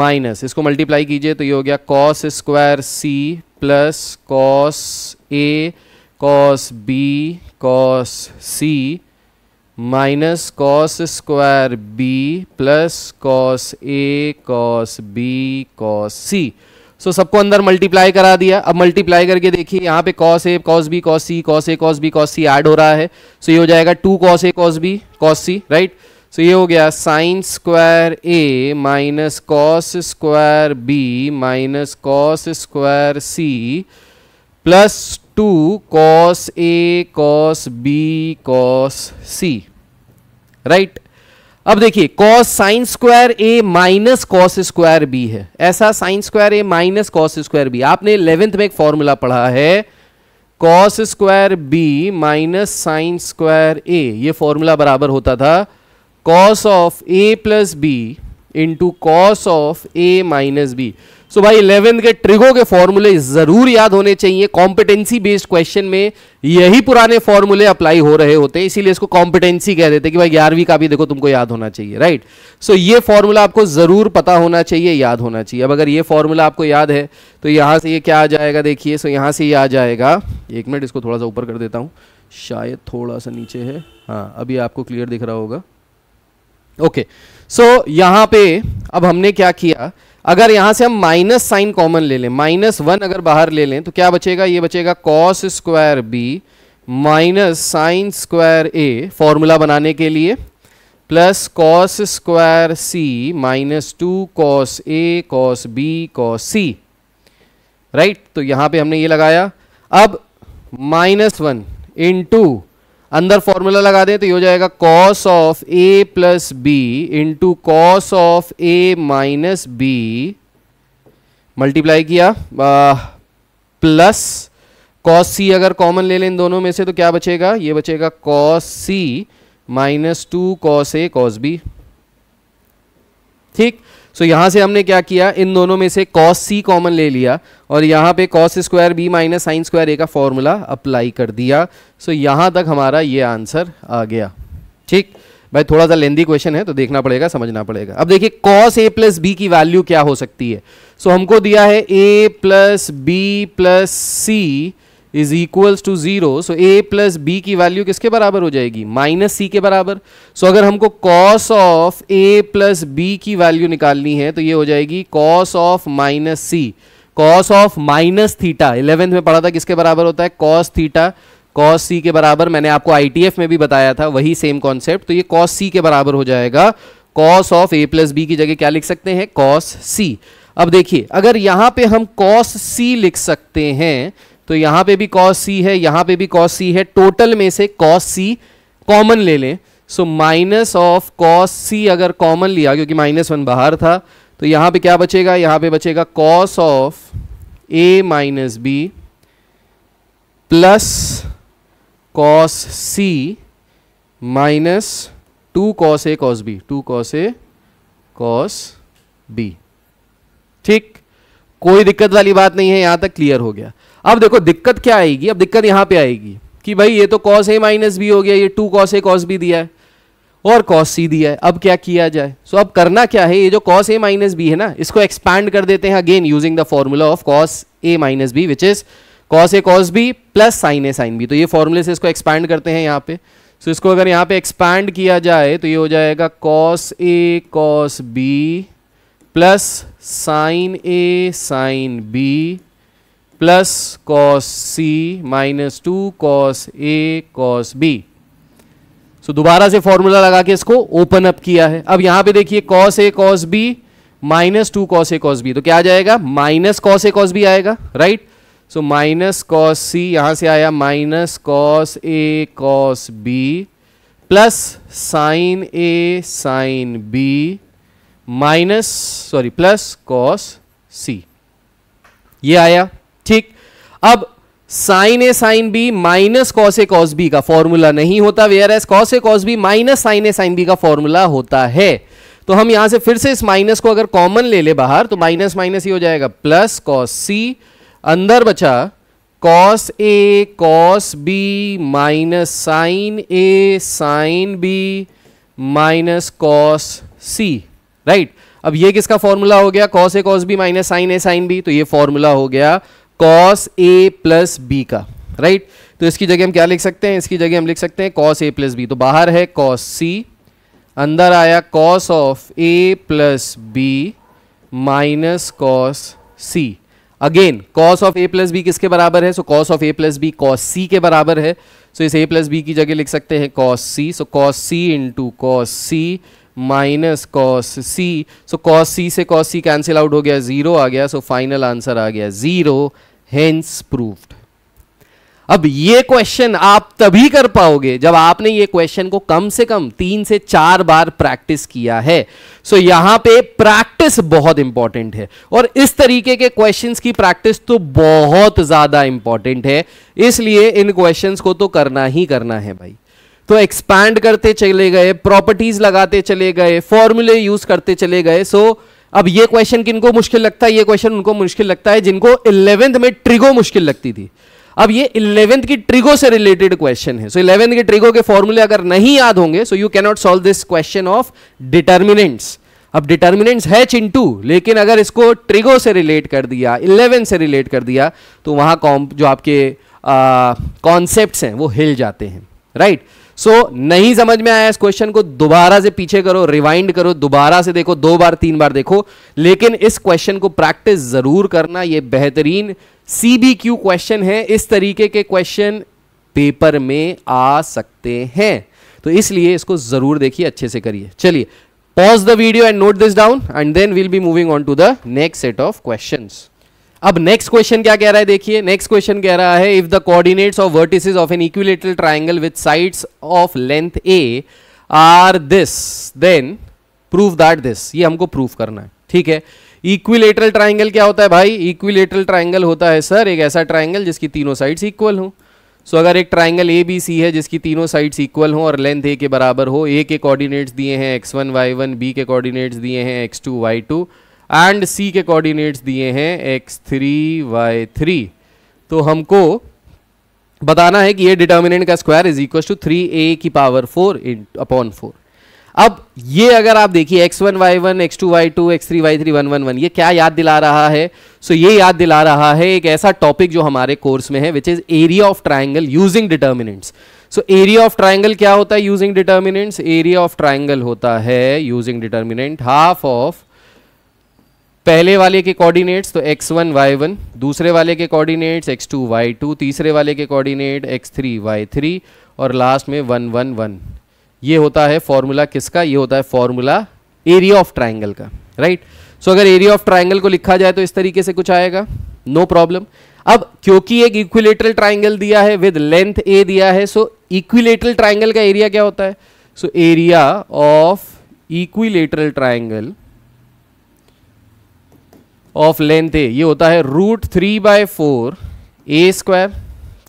minus इसको मल्टीप्लाई कीजिए तो ये हो गया cos square C plus cos A cos B cos C minus cos square B plus cos A cos B cos C so सबको अंदर multiply करा दिया अब मल्टीप्लाई करके देखिए यहाँ पे cos A cos B cos C cos A cos B cos C add हो रहा है सो so ये हो जाएगा two cos A cos B cos C right so ये हो गया sine square A minus cos square B minus cos square C plus two cos A cos B cos C right अब देखिए cos sine square A minus cos square B है ऐसा sign square A minus cos square B आपने eleventh में एक formula पढ़ा है cos square B minus sine square A ये फॉर्मूला बराबर होता था cos of A plus B into cos of A minus B so भाई इलेवेंथ के ट्रिगो के फॉर्मूले जरूर याद होने चाहिए कॉम्पिटेंसी बेस्ड क्वेश्चन में यही पुराने फॉर्मूले अप्लाई हो रहे होते हैं इसीलिए इसको कॉम्पिटेंसी कह देते हैं कि भाई ग्यारहवीं का भी देखो तुमको याद होना चाहिए राइट सो so ये फॉर्मूला आपको जरूर पता होना चाहिए याद होना चाहिए अब अगर ये फॉर्मूला आपको याद है तो यहां से ये क्या आ जाएगा देखिए सो यहां से ये आ जाएगा एक मिनट इसको थोड़ा सा ऊपर कर देता हूँ शायद थोड़ा सा नीचे है हाँ अभी आपको क्लियर दिख रहा होगा ओके okay. सो so, यहाँ पे अब हमने क्या किया अगर यहां से हम माइनस साइन कॉमन ले लें माइनस वन अगर बाहर ले लें तो क्या बचेगा ये बचेगा cos square B minus sine square A formula बनाने के लिए plus cos square C minus two cos A cos B cos C right तो यहां पे हमने ये लगाया अब माइनस वन इन टू अंदर फॉर्मूला लगा दें तो ये हो जाएगा cos of A plus B into cos of A minus B multiply किया प्लस कॉस सी अगर कॉमन ले लें इन दोनों में से तो क्या बचेगा ये बचेगा cos C minus two cos A cos B ठीक सो so, यहाँ से हमने क्या किया इन दोनों में से कॉस सी कॉमन ले लिया और यहाँ पे cos square B minus sine square A का फॉर्मूला अप्लाई कर दिया सो so, यहाँ तक हमारा ये आंसर आ गया ठीक भाई थोड़ा सा लेंदी क्वेश्चन है तो देखना पड़ेगा समझना पड़ेगा अब देखिए कॉस ए प्लस बी की वैल्यू क्या हो सकती है सो so, हमको दिया है A plus B plus C is equals to zero so A plus B की वैल्यू किसके बराबर हो जाएगी माइनस सी के बराबर सो so, अगर हमको cos of A plus B की वैल्यू निकालनी है तो ये हो जाएगी cos of minus C cos of minus theta eleventh में पढ़ा था किसके बराबर होता है कॉस थीटा कॉस सी के बराबर मैंने आपको आई में भी बताया था वही सेम कॉन्सेप्ट तो ये कॉस सी के बराबर हो जाएगा cos of A plus B की जगह क्या लिख सकते हैं कॉस सी अब देखिए अगर यहां पे हम कॉस सी लिख सकते हैं तो यहां पे भी कॉस सी है यहां पे भी कॉस सी है टोटल में से कॉस सी कॉमन ले लें so minus of cos C अगर कॉमन लिया क्योंकि माइनस वन बाहर था तो यहां पे क्या बचेगा यहां पे बचेगा cos of A minus B plus cos C minus two cos A cos B two cos A cos B ठीक कोई दिक्कत वाली बात नहीं है यहां तक क्लियर हो गया अब देखो दिक्कत क्या आएगी अब दिक्कत यहाँ पे आएगी कि भाई ये तो कॉस ए माइनस बी हो गया ये two cos A cos B दिया है और कॉस सी दिया है अब क्या किया जाए सो so, अब करना क्या है ये जो कॉस ए माइनस बी है ना इसको एक्सपैंड कर देते हैं again using the formula of cos A minus B which is cos A cos B plus sine A sine B तो ये फॉर्मूले से इसको एक्सपैंड करते हैं यहाँ पे सो so, इसको अगर यहाँ पे एक्सपैंड किया जाए तो ये हो जाएगा cos A cos B plus sine A sine B plus cos C minus two cos A cos B so दोबारा से फॉर्मूला लगा के इसको ओपन अप किया है अब यहां पे देखिए cos A cos B minus two cos A cos B तो क्या आ जाएगा minus cos A cos B आएगा right so minus cos C यहां से आया minus cos A cos B plus sine A sine B minus sorry plus cos C ये आया ठीक अब sine A sine B minus cos A cos B का formula नहीं होता whereas cos A cos B minus sine A sine B का formula होता है तो हम यहां से फिर से इस माइनस को अगर कॉमन ले ले बाहर तो माइनस माइनस ही हो जाएगा प्लस कॉस सी अंदर बचा cos A cos B minus sine A sine B minus cos C right अब ये किसका फॉर्मूला हो गया cos A cos B minus sine A sine B तो ये फॉर्मूला हो गया कॉस ए प्लस बी का राइट तो इसकी जगह हम क्या लिख सकते हैं इसकी जगह हम लिख सकते हैं कॉस ए प्लस बी तो बाहर है कॉस सी अंदर आया cos of A plus B minus cos C again cos of A plus B किसके बराबर है so cos of A plus B cos C के बराबर है सो so, इस ए प्लस बी की जगह लिख सकते हैं cos C so cos C into cos C minus cos C so cos C से कॉस सी कैंसिल आउट हो गया जीरो आ गया सो फाइनल आंसर आ गया जीरो हेंस प्रूव्ड अब ये क्वेश्चन आप तभी कर पाओगे जब आपने ये क्वेश्चन को कम से कम तीन से चार बार प्रैक्टिस किया है सो so यहां पे प्रैक्टिस बहुत इंपॉर्टेंट है और इस तरीके के क्वेश्चंस की प्रैक्टिस तो बहुत ज्यादा इंपॉर्टेंट है इसलिए इन क्वेश्चंस को तो करना ही करना है भाई तो एक्सपैंड करते चले गए प्रॉपर्टीज लगाते चले गए फॉर्मूले यूज करते चले गए सो so अब ये क्वेश्चन किनको मुश्किल लगता है ये क्वेश्चन उनको मुश्किल लगता है जिनको इलेवेंथ में ट्रिगो मुश्किल लगती थी अब ये इलेवेंथ की ट्रिगो से रिलेटेड क्वेश्चन है सो इलेवेंथ के ट्रिगो के फॉर्मूले अगर नहीं याद होंगे so you cannot solve this question of determinants अब डिटर्मिनेंट्स है चिंटू लेकिन अगर इसको ट्रिगो से रिलेट कर दिया इलेवेंथ से रिलेट कर दिया तो वहां जो आपके कॉन्सेप्ट हैं वो हिल जाते हैं राइट right? सो so, नहीं समझ में आया इस क्वेश्चन को दोबारा से पीछे करो रिवाइंड करो दोबारा से देखो दो बार तीन बार देखो लेकिन इस क्वेश्चन को प्रैक्टिस जरूर करना ये बेहतरीन सीबीक्यू क्वेश्चन है इस तरीके के क्वेश्चन पेपर में आ सकते हैं तो इसलिए इसको जरूर देखिए अच्छे से करिए चलिए pause the video and note this down and then will be moving on to the next set of questions अब नेक्स्ट क्वेश्चन क्या कह रहा है देखिए नेक्स्ट क्वेश्चन कह रहा है if the coordinates of vertices of an equilateral triangle with sides of length A are this then prove that this ये हमको प्रूफ करना है ठीक है इक्विलेटरल ट्राइंगल क्या होता है भाई इक्विलेटरल ट्राइंगल होता है सर एक ऐसा ट्राइंगल जिसकी तीनों साइड्स इक्वल हो सो so, अगर एक ट्राइंगल ए बी सी है जिसकी तीनों साइड्स इक्वल हो और लेंथ ए के बराबर हो ए के कोऑर्डिनेट्स दिए हैं X one Y one B के कोऑर्डिनेट्स दिए हैं X two Y two and C के कोऑर्डिनेट्स दिए हैं एक्स थ्री वाई थ्री तो हमको बताना है कि ये डिटर्मिनेंट का square is equal to three A की power four in upon four अब ये अगर आप देखिए X one Y one x two Y two x three Y three one one one ये क्या याद दिला रहा है सो so, ये याद दिला रहा है एक ऐसा टॉपिक जो हमारे कोर्स में है which is area of triangle using determinants so area of triangle क्या होता है using determinants area of triangle होता है यूजिंग डिटर्मिनेंट हाफ ऑफ पहले वाले के कोऑर्डिनेट्स तो x1 y1 दूसरे वाले के कोऑर्डिनेट्स x2 y2 तीसरे वाले के कोऑर्डिनेट x3 y3 और लास्ट में 1 ये होता है फॉर्मूला किसका ये होता है फॉर्मूला एरिया ऑफ ट्राइंगल का राइट right? सो so, अगर एरिया ऑफ ट्राइंगल को लिखा जाए तो इस तरीके से कुछ आएगा नो no प्रॉब्लम अब क्योंकि एक इक्विलेटरल ट्राइंगल दिया है विद लेंथ ए दिया है सो इक्विलेटरल ट्राइंगल का एरिया क्या होता है so area of equilateral triangle of length a ये होता है root three by four a square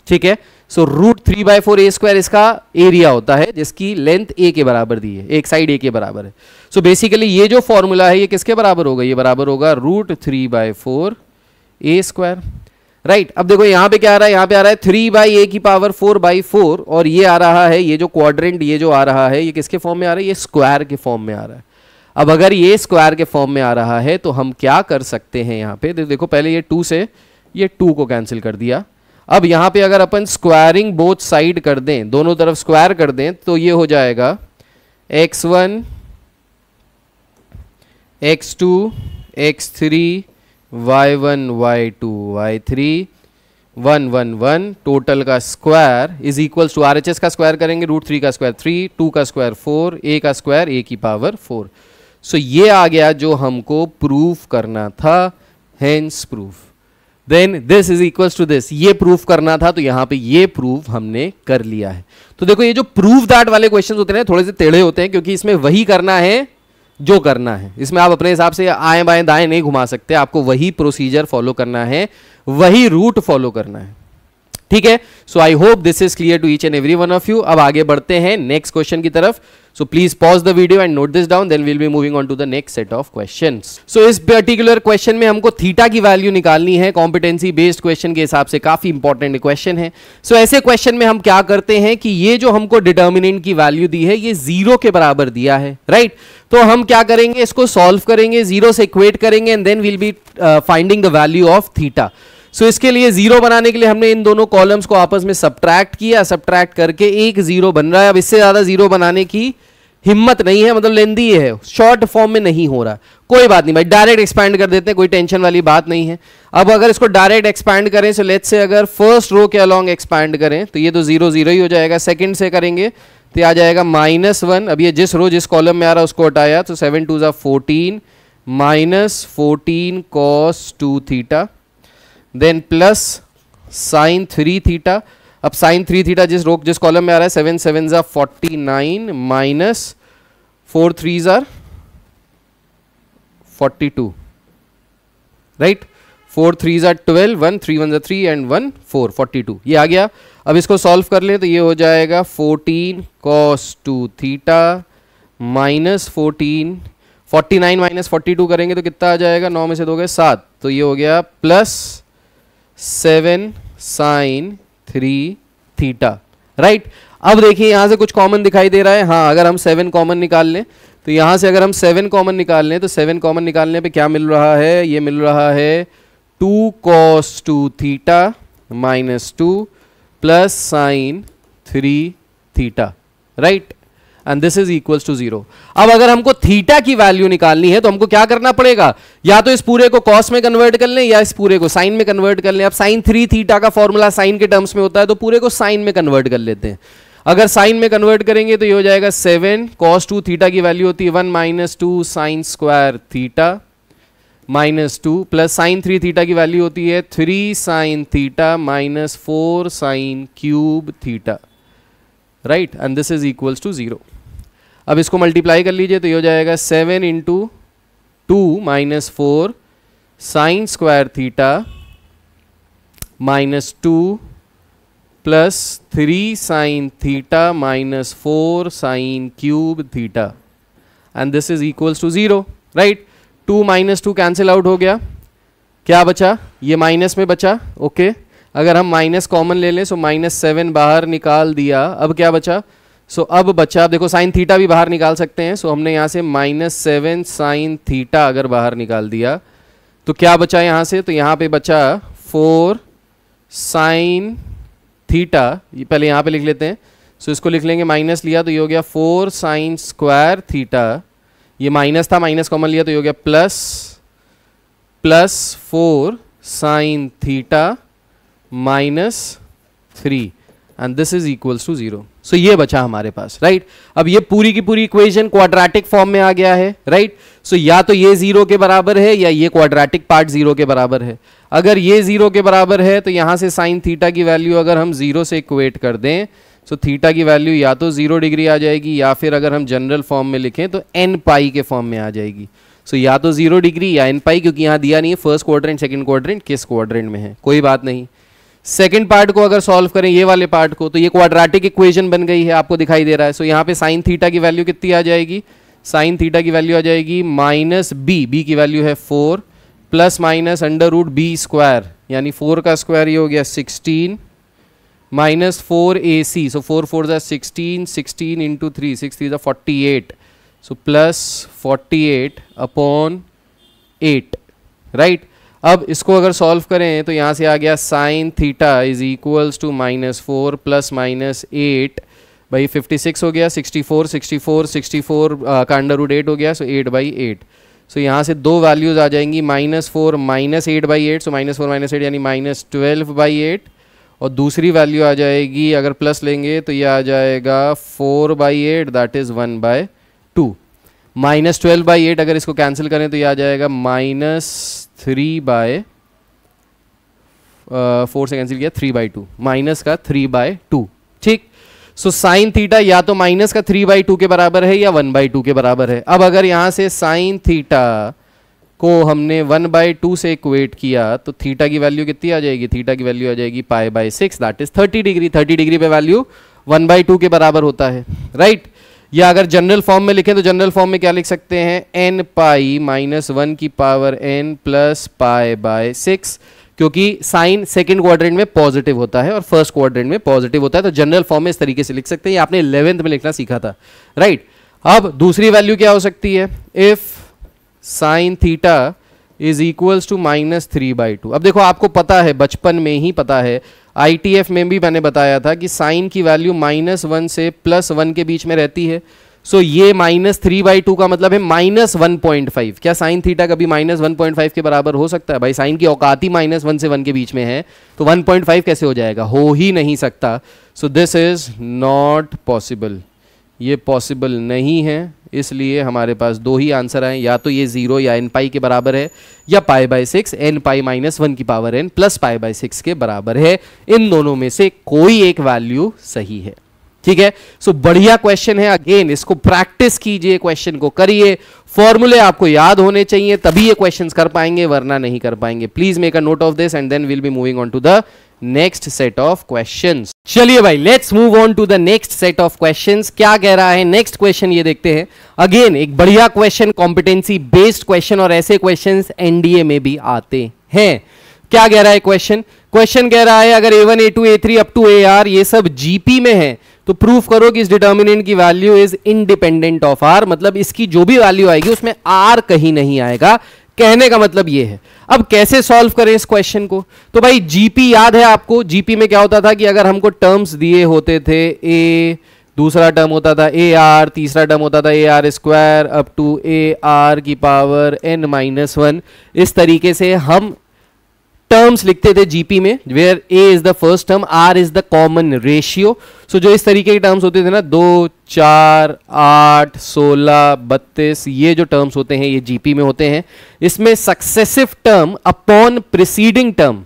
ठीक है so root three by four a square इसका एरिया होता है जिसकी लेंथ ए के बराबर दी है एक साइड ए के बराबर है सो so बेसिकली ये जो फॉर्मूला है ये किसके बराबर होगा ये बराबर होगा root three by four a square right अब देखो यहां पे क्या आ रहा है यहां पे आ रहा है थ्री बाई ए की पावर फोर बाई फोर और ये आ रहा है ये जो क्वाड्रेंट ये जो आ रहा है ये किसके फॉर्म में आ रहा है ये स्क्वायर के फॉर्म में आ रहा है अब अगर ये स्क्वायर के फॉर्म में आ रहा है तो हम क्या कर सकते हैं यहाँ पे देखो पहले ये टू से ये टू को कैंसिल कर दिया अब यहाँ पे अगर अपन स्क्वायरिंग बोथ साइड कर दें दोनों तरफ स्क्वायर कर दें तो ये हो जाएगा x one x two x three y one y two y three one one one total का square is equals to RHS एच एस का स्क्वायर करेंगे रूट थ्री का स्क्वायर थ्री टू का स्क्वायर फोर ए का स्क्वायर ए की power four so ये आ गया जो हमको प्रूफ करना था hence proof then this is equal to this ये प्रूफ करना था तो यहां पे ये प्रूफ हमने कर लिया है तो देखो ये जो प्रूफ दैट वाले क्वेश्चन होते हैं थोड़े से टेढ़े होते हैं क्योंकि इसमें वही करना है जो करना है इसमें आप अपने हिसाब से आए बाएं दाएं नहीं घुमा सकते आपको वही प्रोसीजर फॉलो करना है वही रूट फॉलो करना है ठीक है so I hope this is clear to each and every one of you अब आगे बढ़ते हैं नेक्स्ट क्वेश्चन की तरफ so please pause the video and note this down then will be moving on to the next set of question so इस particular question में हमको theta की वैल्यू निकालनी है कॉम्पिटेंसी बेस्ड क्वेश्चन के हिसाब से काफी इंपॉर्टेंट क्वेश्चन है सो so, ऐसे क्वेश्चन में हम क्या करते हैं कि ये जो हमको डिटर्मिनेंट की वैल्यू दी है ये जीरो के बराबर दिया है राइट right? तो हम क्या करेंगे इसको सॉल्व करेंगे जीरो से इक्वेट करेंगे and then will be finding the value of theta so so, इसके लिए जीरो बनाने के लिए हमने इन दोनों कॉलम्स को आपस में सब्ट्रैक्ट किया सब्ट्रैक्ट करके एक जीरो बन रहा है अब इससे ज्यादा जीरो बनाने की हिम्मत नहीं है मतलब लेंदी है शॉर्ट फॉर्म में नहीं हो रहा कोई बात नहीं भाई डायरेक्ट एक्सपैंड कर देते हैं कोई टेंशन वाली बात नहीं है अब अगर इसको डायरेक्ट एक्सपैंड करें सो लेट से अगर फर्स्ट रो के अलॉन्ग एक्सपैंड करें तो ये तो जीरो जीरो ही हो जाएगा सेकेंड से करेंगे तो आ जाएगा माइनस वन अब ये जिस रो जिस कॉलम में आ रहा है उसको हटाया तो सेवन टू ज़ा fourteen minus fourteen cos two theta then plus sine three theta अब साइन थ्री थीटा जिस रोक जिस कॉलम में आ रहा है सेवन सेवन जार forty nine minus four three ज़ार forty two right four three जार ट्वेल्व वन थ्री वन जार three and one four forty two ये आ गया अब इसको सॉल्व कर ले तो ये हो जाएगा fourteen cos two theta minus fourteen forty nine minus forty two करेंगे तो कितना आ जाएगा नौ में से दो गए सात तो ये हो गया plus seven sine three theta right अब देखिए यहां से कुछ कॉमन दिखाई दे रहा है हाँ अगर हम सेवन कॉमन निकाल लें तो यहां से अगर हम सेवन कॉमन निकाल लें तो सेवन कॉमन निकालने पे क्या मिल रहा है ये मिल रहा है two cos two theta minus two plus sine three theta right and this is equal to zero अब अगर हमको थीटा की वैल्यू निकालनी है तो हमको क्या करना पड़ेगा या तो इस पूरे को कॉस में कन्वर्ट कर लें या इस पूरे को साइन में कन्वर्ट कर लें अब साइन थ्री थीटा का फॉर्मूला साइन के टर्म्स में होता है तो पूरे को साइन में कन्वर्ट कर लेते हैं अगर साइन में कन्वर्ट करेंगे तो ये हो जाएगा सेवन कॉस टू थीटा की वैल्यू होती है one minus two sine square theta minus two plus sine three theta की वैल्यू होती है three sine theta minus four sine cube theta right and this is equals to zero अब इसको multiply कर लीजिए तो ये हो जाएगा seven into two minus four sine square theta minus two plus three sine theta minus four sine cube theta and this is equals to zero right two minus two cancel out हो गया क्या बचा ये minus में बचा okay okay. अगर हम minus common ले लें सो माइनस सेवन बाहर निकाल दिया अब क्या बचा सो so, अब बच्चा आप देखो साइन थीटा भी बाहर निकाल सकते हैं सो so, हमने यहाँ से माइनस सेवन साइन थीटा अगर बाहर निकाल दिया तो क्या बचा यहाँ से तो यहाँ पे बचा फोर साइन थीटा ये पहले यहाँ पे लिख लेते हैं सो so, इसको लिख लेंगे माइनस लिया तो ये हो गया फोर साइन स्क्वायर थीटा ये माइनस था माइनस कॉमन लिया तो ये हो गया plus plus four sine theta minus three and this is equals to zero so so ये बचा हमारे पास राइट right? अब ये पूरी की पूरी इक्वेशन क्वाड्रेटिक फॉर्म में आ गया है राइट right? सो so या तो ये जीरो के बराबर है या ये क्वाड्रेटिक पार्ट जीरो के बराबर है अगर ये जीरो के बराबर है तो यहां से साइन थीटा की वैल्यू अगर हम जीरो से इक्वेट कर दें सो so, थीटा की वैल्यू या तो जीरो डिग्री आ जाएगी या फिर अगर हम जनरल फॉर्म में लिखें तो एन पाई के फॉर्म में आ जाएगी सो so, या तो जीरो डिग्री या एन पाई क्योंकि यहां दिया नहीं है फर्स्ट क्वाड्रेंट सेकंड क्वाड्रेंट किस क्वाड्रेंट में है कोई बात नहीं सेकेंड पार्ट को अगर सॉल्व करें ये वाले पार्ट को तो ये क्वाड्रेटिक इक्वेशन बन गई है आपको दिखाई दे रहा है सो so, यहाँ पे साइन थीटा की वैल्यू कितनी आ जाएगी साइन थीटा की वैल्यू आ जाएगी माइनस बी बी की वैल्यू है four plus minus under root b square यानी फोर का स्क्वायर ये हो गया sixteen minus four a c so four four जै sixteen sixteen into three six three जै forty eight so plus forty eight upon eight right अब इसको अगर सॉल्व करें तो यहाँ से आ गया sine theta is equals to minus four plus minus eight भाई 56 हो गया 64 64 64 का अंडर रूट एट हो गया so eight by eight so यहाँ से दो वैल्यूज़ आ जाएंगी minus four minus eight by eight so minus four minus eight यानी माइनस ट्वेल्व बाई एट और दूसरी वैल्यू आ जाएगी अगर प्लस लेंगे तो ये आ जाएगा four by eight that is one by two minus twelve by eight अगर इसको कैंसिल करें तो ये आ जाएगा माइनस थ्री बाय फोर से कैंसिल किया थ्री बाई टू माइनस का थ्री बाय टू ठीक सो साइन थीटा या तो माइनस का थ्री बाई टू के बराबर है या वन बाई टू के बराबर है अब अगर यहां से साइन थीटा को हमने वन बाय टू से इक्वेट किया तो थीटा की वैल्यू कितनी आ जाएगी थीटा की वैल्यू आ जाएगी pi by six that is thirty degree thirty degree पे वैल्यू वन बाई टू के बराबर होता है राइट right? या अगर जनरल फॉर्म में लिखें तो जनरल फॉर्म में क्या लिख सकते हैं एन पाई माइनस वन की power n plus pi by six क्योंकि साइन सेकेंड क्वाड्रेंट में पॉजिटिव होता है और फर्स्ट क्वाड्रेंट में पॉजिटिव होता है तो जनरल फॉर्म में इस तरीके से लिख सकते हैं आपने इलेवेंथ में लिखना सीखा था राइट अब दूसरी वैल्यू क्या हो सकती है if sine theta is equals to minus three by two अब देखो आपको पता है बचपन में ही पता है आई में भी मैंने बताया था कि साइन की वैल्यू माइनस वन से प्लस वन के बीच में रहती है सो so, ये माइनस थ्री बाई टू का मतलब है माइनस वन पॉइंट फाइव क्या साइन थीटा कभी माइनस वन पॉइंट फाइव के बराबर हो सकता है भाई साइन की औकात ही माइनस वन से वन के बीच में है तो वन पॉइंट फाइव कैसे हो जाएगा हो ही नहीं सकता so this is not possible ये पॉसिबल नहीं है इसलिए हमारे पास दो ही आंसर आए या तो ये जीरो या एन पाई के बराबर है या pi by six n pi minus one की power n plus pi by six के बराबर है इन दोनों में से कोई एक वैल्यू सही है ठीक है सो so, बढ़िया क्वेश्चन है अगेन इसको प्रैक्टिस कीजिए क्वेश्चन को करिए फॉर्मूले आपको याद होने चाहिए तभी ये क्वेश्चंस कर पाएंगे वरना नहीं कर पाएंगे please make a note of this and then will be moving on to the next set of question चलिए भाई let's move on to the next set of question क्या कह रहा है नेक्स्ट क्वेश्चन ये देखते हैं अगेन एक बढ़िया क्वेश्चन कॉम्पिटेंसी बेस्ड क्वेश्चन और ऐसे क्वेश्चन एनडीए में भी आते हैं क्या कह रहा है क्वेश्चन क्वेश्चन कह रहा है अगर ए one a two a three up to a r ये सब जीपी में है तो प्रूफ करो कि इस डिटर्मिनेंट की value is independent of r मतलब इसकी जो भी वैल्यू आएगी उसमें आर कहीं नहीं आएगा कहने का मतलब ये है अब कैसे सॉल्व करें इस क्वेश्चन को तो भाई जीपी याद है आपको जीपी में क्या होता था कि अगर हमको टर्म्स दिए होते थे ए दूसरा टर्म होता था ए आर तीसरा टर्म होता था a r square up to a r की पावर एन माइनस वन इस तरीके से हम टर्म्स लिखते थे जीपी में where a is the first term r is the common ratio so जो इस तरीके के टर्म्स होते थे ना दो चार आठ सोलह बत्तीस ये जो टर्म्स होते हैं ये जीपी में होते हैं इसमें successive term upon preceding term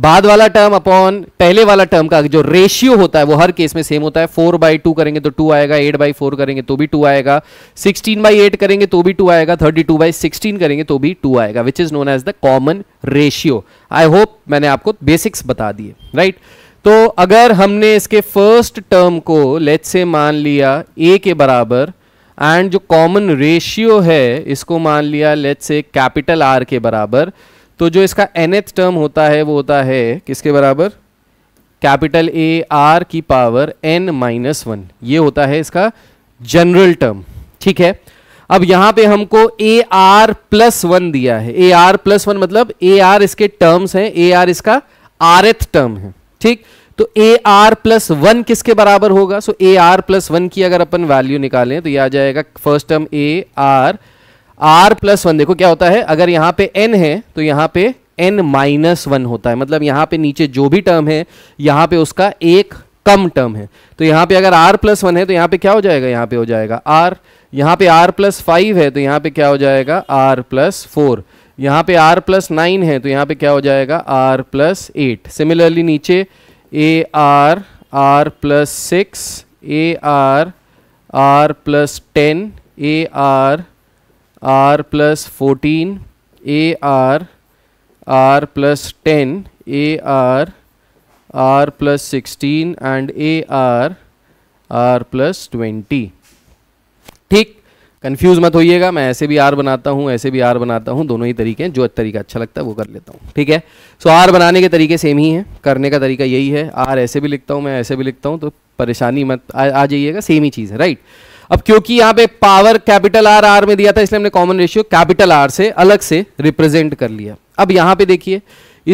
बाद वाला टर्म अपॉन पहले वाला टर्म का जो रेशियो होता है वो हर केस में सेम होता है फोर बाई टू करेंगे तो टू आएगा एट बाई फोर करेंगे तो भी टू आएगा सिक्सटीन बाई एट करेंगे तो भी टू आएगा थर्टी टू बाई सिक्सटीन करेंगे तो भी टू आएगा which is known as the common ratio I hope मैंने आपको बेसिक्स बता दिए राइट right? तो अगर हमने इसके फर्स्ट टर्म को लेट से मान लिया ए के बराबर एंड जो कॉमन रेशियो है इसको मान लिया लेट से कैपिटल आर के बराबर तो जो इसका nth टर्म होता है वो होता है किसके बराबर कैपिटल ए आर की पावर एन माइनस वन ये होता है इसका जनरल टर्म ठीक है अब यहां पे हमको ए आर प्लस वन दिया है ए आर प्लस वन मतलब ए आर इसके टर्म्स हैं ए आर इसका आर टर्म है ठीक तो ए आर प्लस वन किसके बराबर होगा so a r plus one की अगर अपन वैल्यू निकालें तो यह आ जाएगा first term a r r plus one देखो क्या होता है अगर यहां पे एन है तो यहां पे एन माइनस वन होता है मतलब यहां पे नीचे जो भी टर्म है यहां पे उसका एक कम टर्म है तो यहां पे अगर आर प्लस वन है तो यहाँ पे क्या हो जाएगा यहाँ पे हो जाएगा आर यहाँ पे आर प्लस फाइव है तो यहां पे क्या हो जाएगा आर प्लस फोर यहां पे आर प्लस नाइन है तो यहां पे क्या हो जाएगा आर प्लस एट सिमिलरली नीचे a r r plus six a r r plus ten a r r plus fourteen a r r plus ten a r r plus sixteen and a r r plus twenty ठीक confuse मत होइएगा मैं ऐसे भी are बनाता हूँ ऐसे भी आर बनाता हूँ दोनों ही तरीके हैं जो तरीका अच्छा लगता है वो कर लेता हूँ ठीक है सो so, आर बनाने के तरीके सेम ही हैं करने का तरीका यही है आर ऐसे भी लिखता हूँ मैं ऐसे भी लिखता हूँ तो परेशानी मत आ, आ जाइएगा सेम ही चीज़ है राइट right? अब क्योंकि यहां पे पावर कैपिटल आर आर में दिया था इसलिए हमने कॉमन रेशियो कैपिटल आर से अलग से रिप्रेजेंट कर लिया अब यहां पे देखिए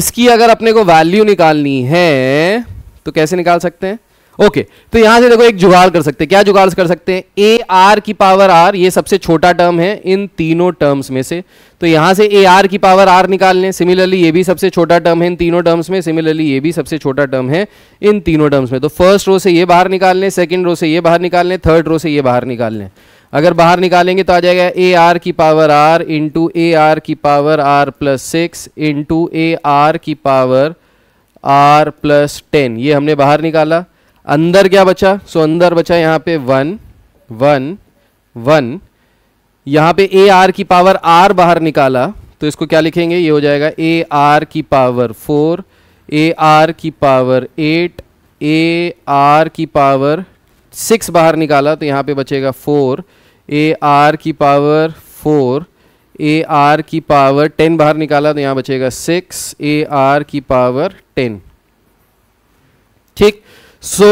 इसकी अगर अपने को वैल्यू निकालनी है तो कैसे निकाल सकते हैं ओके तो यहां से देखो एक जुगाड़ कर सकते हैं क्या जुगाड़ कर सकते हैं ए आर की पावर आर ये सबसे छोटा टर्म है इन तीनों टर्म्स में से तो यहां से ए आर की पावर आर निकाल लें सिमिलरली ये भी सबसे छोटा टर्म है इन तीनों टर्म्स में सिमिलरली ये भी सबसे छोटा टर्म है इन तीनों टर्म्स में तो फर्स्ट रो से ये बाहर निकाल लें सेकेंड रो से ये बाहर निकाल लें थर्ड रो से ये बाहर निकाल लें अगर बाहर निकालेंगे तो आ जाएगा ए आर की power r into a r की power r plus six into a r की पावर आर प्लस टेन ये हमने बाहर निकाला अंदर क्या बचा सो so, अंदर बचा यहां पे वन वन वन यहां पे ए आर की पावर आर बाहर निकाला तो इसको क्या लिखेंगे ये हो जाएगा ए आर की पावर फोर ए आर की पावर एट ए आर की पावर सिक्स बाहर निकाला तो यहां पे बचेगा फोर ए आर की पावर फोर ए आर की पावर टेन बाहर निकाला तो यहां बचेगा सिक्स ए आर की पावर टेन ठीक सो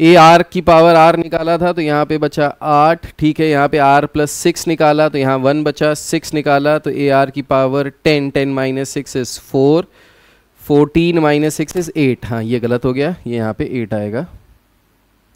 ए आर की पावर आर निकाला था तो यहाँ पे बचा आठ ठीक है यहाँ पे आर प्लस सिक्स निकाला तो यहाँ वन बचा सिक्स निकाला तो ए आर की power ten ten minus six is four fourteen minus six is eight हाँ ये गलत हो गया ये यहाँ पे एट आएगा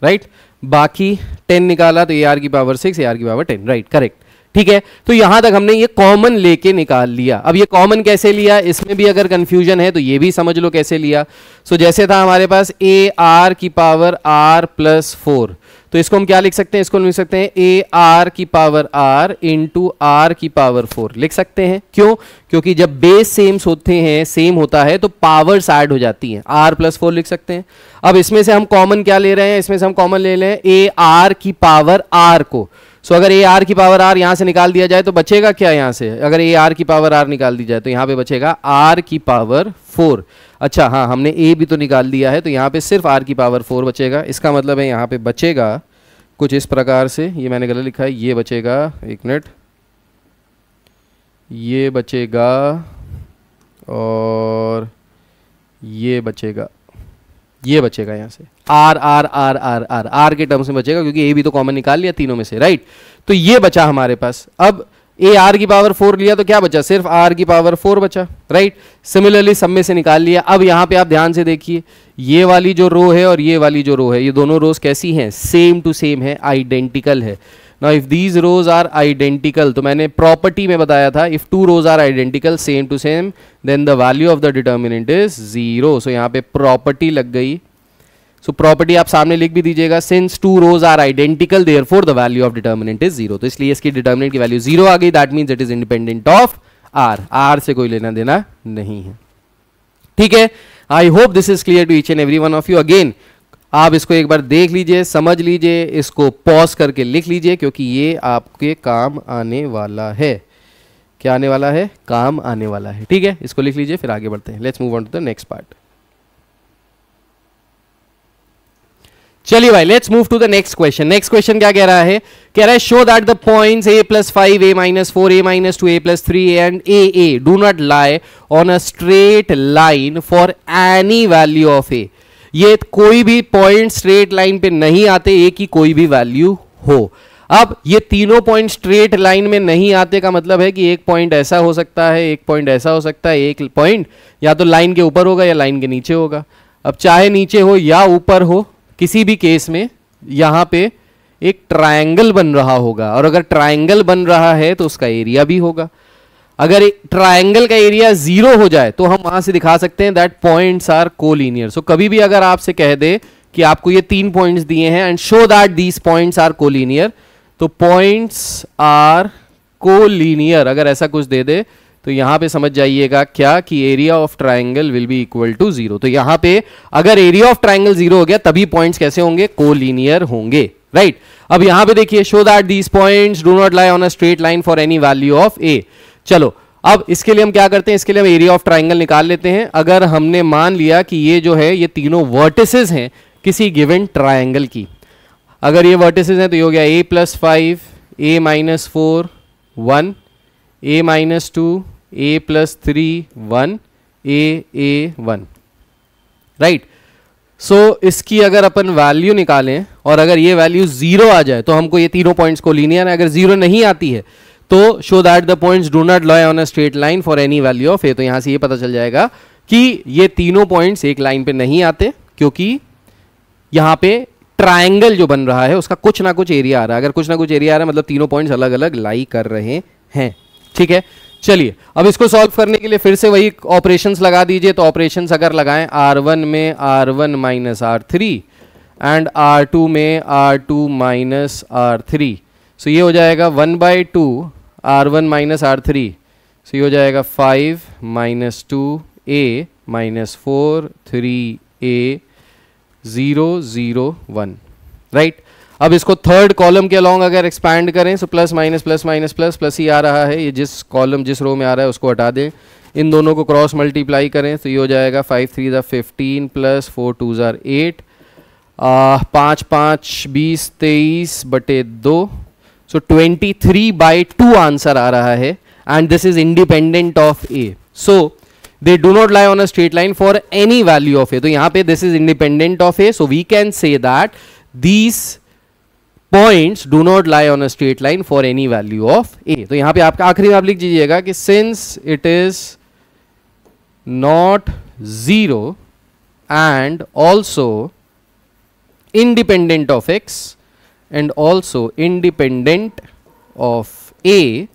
राइट right? बाकी टेन निकाला तो ए आर की पावर सिक्स ए आर की पावर टेन राइट करेक्ट ठीक है तो यहां तक हमने ये कॉमन लेके निकाल लिया अब ये कॉमन कैसे लिया इसमें भी अगर कंफ्यूजन है तो ये भी समझ लो कैसे लिया सो जैसे था हमारे पास ए आर की पावर आर प्लस फोर तो इसको हम क्या लिख सकते हैं इसको लिख सकते हैं ए आर की पावर आर इंटू आर की पावर फोर लिख सकते हैं क्यों क्योंकि जब बेस सेम्स होते हैं सेम होता है तो पावर्स ऐड हो जाती हैं आर प्लस फोर लिख सकते हैं अब इसमें से हम कॉमन क्या ले रहे हैं इसमें से हम कॉमन ले रहे हैं ए आर की पावर आर को सो अगर ए आर की पावर आर यहाँ से निकाल दिया जाए तो बचेगा क्या यहाँ से अगर ए आर की पावर आर निकाल दी जाए तो यहाँ पे बचेगा आर की पावर फोर अच्छा हाँ हमने ए भी तो निकाल दिया है तो यहाँ पे सिर्फ आर की पावर फोर बचेगा इसका मतलब है यहाँ पे बचेगा कुछ इस प्रकार से ये मैंने गलत लिखा है ये बचेगा एक मिनट ये बचेगा और ये बचेगा ये बचेगा यहां से r r r r r r के टर्म से बचेगा क्योंकि ए भी तो कॉमन निकाल लिया तीनों में से राइट तो ये बचा हमारे पास अब ए आर की पावर फोर लिया तो क्या बचा सिर्फ आर की पावर फोर बचा राइट सिमिलरली सब में से निकाल लिया अब यहां पे आप ध्यान से देखिए ये वाली जो रो है और ये वाली जो रो है ये दोनों रोज कैसी हैं सेम टू सेम है आइडेंटिकल है ना if these rows are identical तो मैंने प्रॉपर्टी में बताया था if two rows are identical same to same then the value of the determinant is zero so यहाँ पे प्रॉपर्टी लग गई सो so, प्रॉपर्टी आप सामने लिख भी दीजिएगा since two rows are identical therefore the value of determinant is zero तो इसलिए इसकी डिटर्मिनेंट की वैल्यू जीरो आ गई that means it is independent of r r से कोई लेना देना नहीं है ठीक है I hope this is clear to each and every one of you again आप इसको एक बार देख लीजिए समझ लीजिए इसको पॉज करके लिख लीजिए क्योंकि ये आपके काम आने वाला है क्या आने वाला है काम आने वाला है ठीक है इसको लिख लीजिए फिर आगे बढ़ते हैं let's move on to the next part चलिए भाई let's move to the next question next question क्या कह रहा है कह रहा है show that the points a plus five a minus four a minus two a plus three and a a do not lie on a straight line for any value of a ये कोई भी point straight line पे नहीं आते एक ही कोई भी value हो अब ये तीनों पॉइंट स्ट्रेट लाइन में नहीं आते का मतलब है कि एक पॉइंट ऐसा हो सकता है एक पॉइंट ऐसा हो सकता है एक पॉइंट या तो लाइन के ऊपर होगा या लाइन के नीचे होगा अब चाहे नीचे हो या ऊपर हो किसी भी केस में यहां पे एक ट्रायंगल बन रहा होगा और अगर ट्रायंगल बन रहा है तो उसका एरिया भी होगा अगर ट्राइंगल का एरिया जीरो हो जाए तो हम वहां से दिखा सकते हैं that points are collinear so कभी भी अगर आपसे कह दे कि आपको ये तीन पॉइंट्स दिए हैं and show that these points are collinear तो पॉइंट्स आर कोलिनियर अगर ऐसा कुछ दे दे तो यहां पे समझ जाइएगा क्या कि area of triangle will be equal to zero तो यहां पे अगर एरिया ऑफ ट्राइंगल जीरो हो गया तभी पॉइंट्स कैसे होंगे कोलिनियर होंगे राइट right? अब यहां पे देखिए show that these points do not lie on a straight line for any value of a चलो अब इसके लिए हम क्या करते हैं इसके लिए हम एरिया ऑफ ट्राइंगल निकाल लेते हैं अगर हमने मान लिया कि ये जो है ये तीनों वर्टिस हैं किसी गिवन ट्राइंगल की अगर ये वर्टिसेस हैं तो ये हो गया ए plus five a minus four one a minus two a plus three one a a one right so इसकी अगर अपन वैल्यू निकालें और अगर ये वैल्यू जीरो आ जाए तो हमको ये तीनों पॉइंट्स को लीनियर है अगर जीरो नहीं आती है तो show that the point do not lie on a straight line for any value of a तो यहां से ये पता चल जाएगा कि ये तीनों पॉइंट्स एक लाइन पे नहीं आते क्योंकि यहां पे ट्राइंगल जो बन रहा है उसका कुछ ना कुछ एरिया आ रहा है अगर कुछ ना कुछ एरिया आ रहा है मतलब तीनों पॉइंट्स अलग अलग लाई कर रहे हैं ठीक है चलिए अब इसको सॉल्व करने के लिए फिर से वही ऑपरेशंस लगा दीजिए तो ऑपरेशंस अगर लगाएं वन में are one minus are three and are two में r two minus are three so ये हो जाएगा one by two r one minus are three so ये हो जाएगा five minus two a minus four three a zero zero one right अब इसको third column के अलॉन्ग अगर एक्सपैंड करें so plus minus plus minus plus plus ही आ रहा है ये जिस कॉलम जिस रो में आ रहा है उसको हटा दें इन दोनों को क्रॉस मल्टीप्लाई करें तो ये हो जाएगा फाइव थ्री ज़ा फिफ्टीन प्लस फोर टू ज़ार एट पाँच पाँच बीस तेईस बटे दो so twenty three by two answer आ रहा है and this is independent of A so they do not lie on a straight line for any value of a तो यहां पे this is independent of A so we can say that these points do not lie on a straight line for any value of a तो यहां पे आपका आखिरी में आप लिख दीजिएगा कि since it is not zero and also independent of x and also independent of A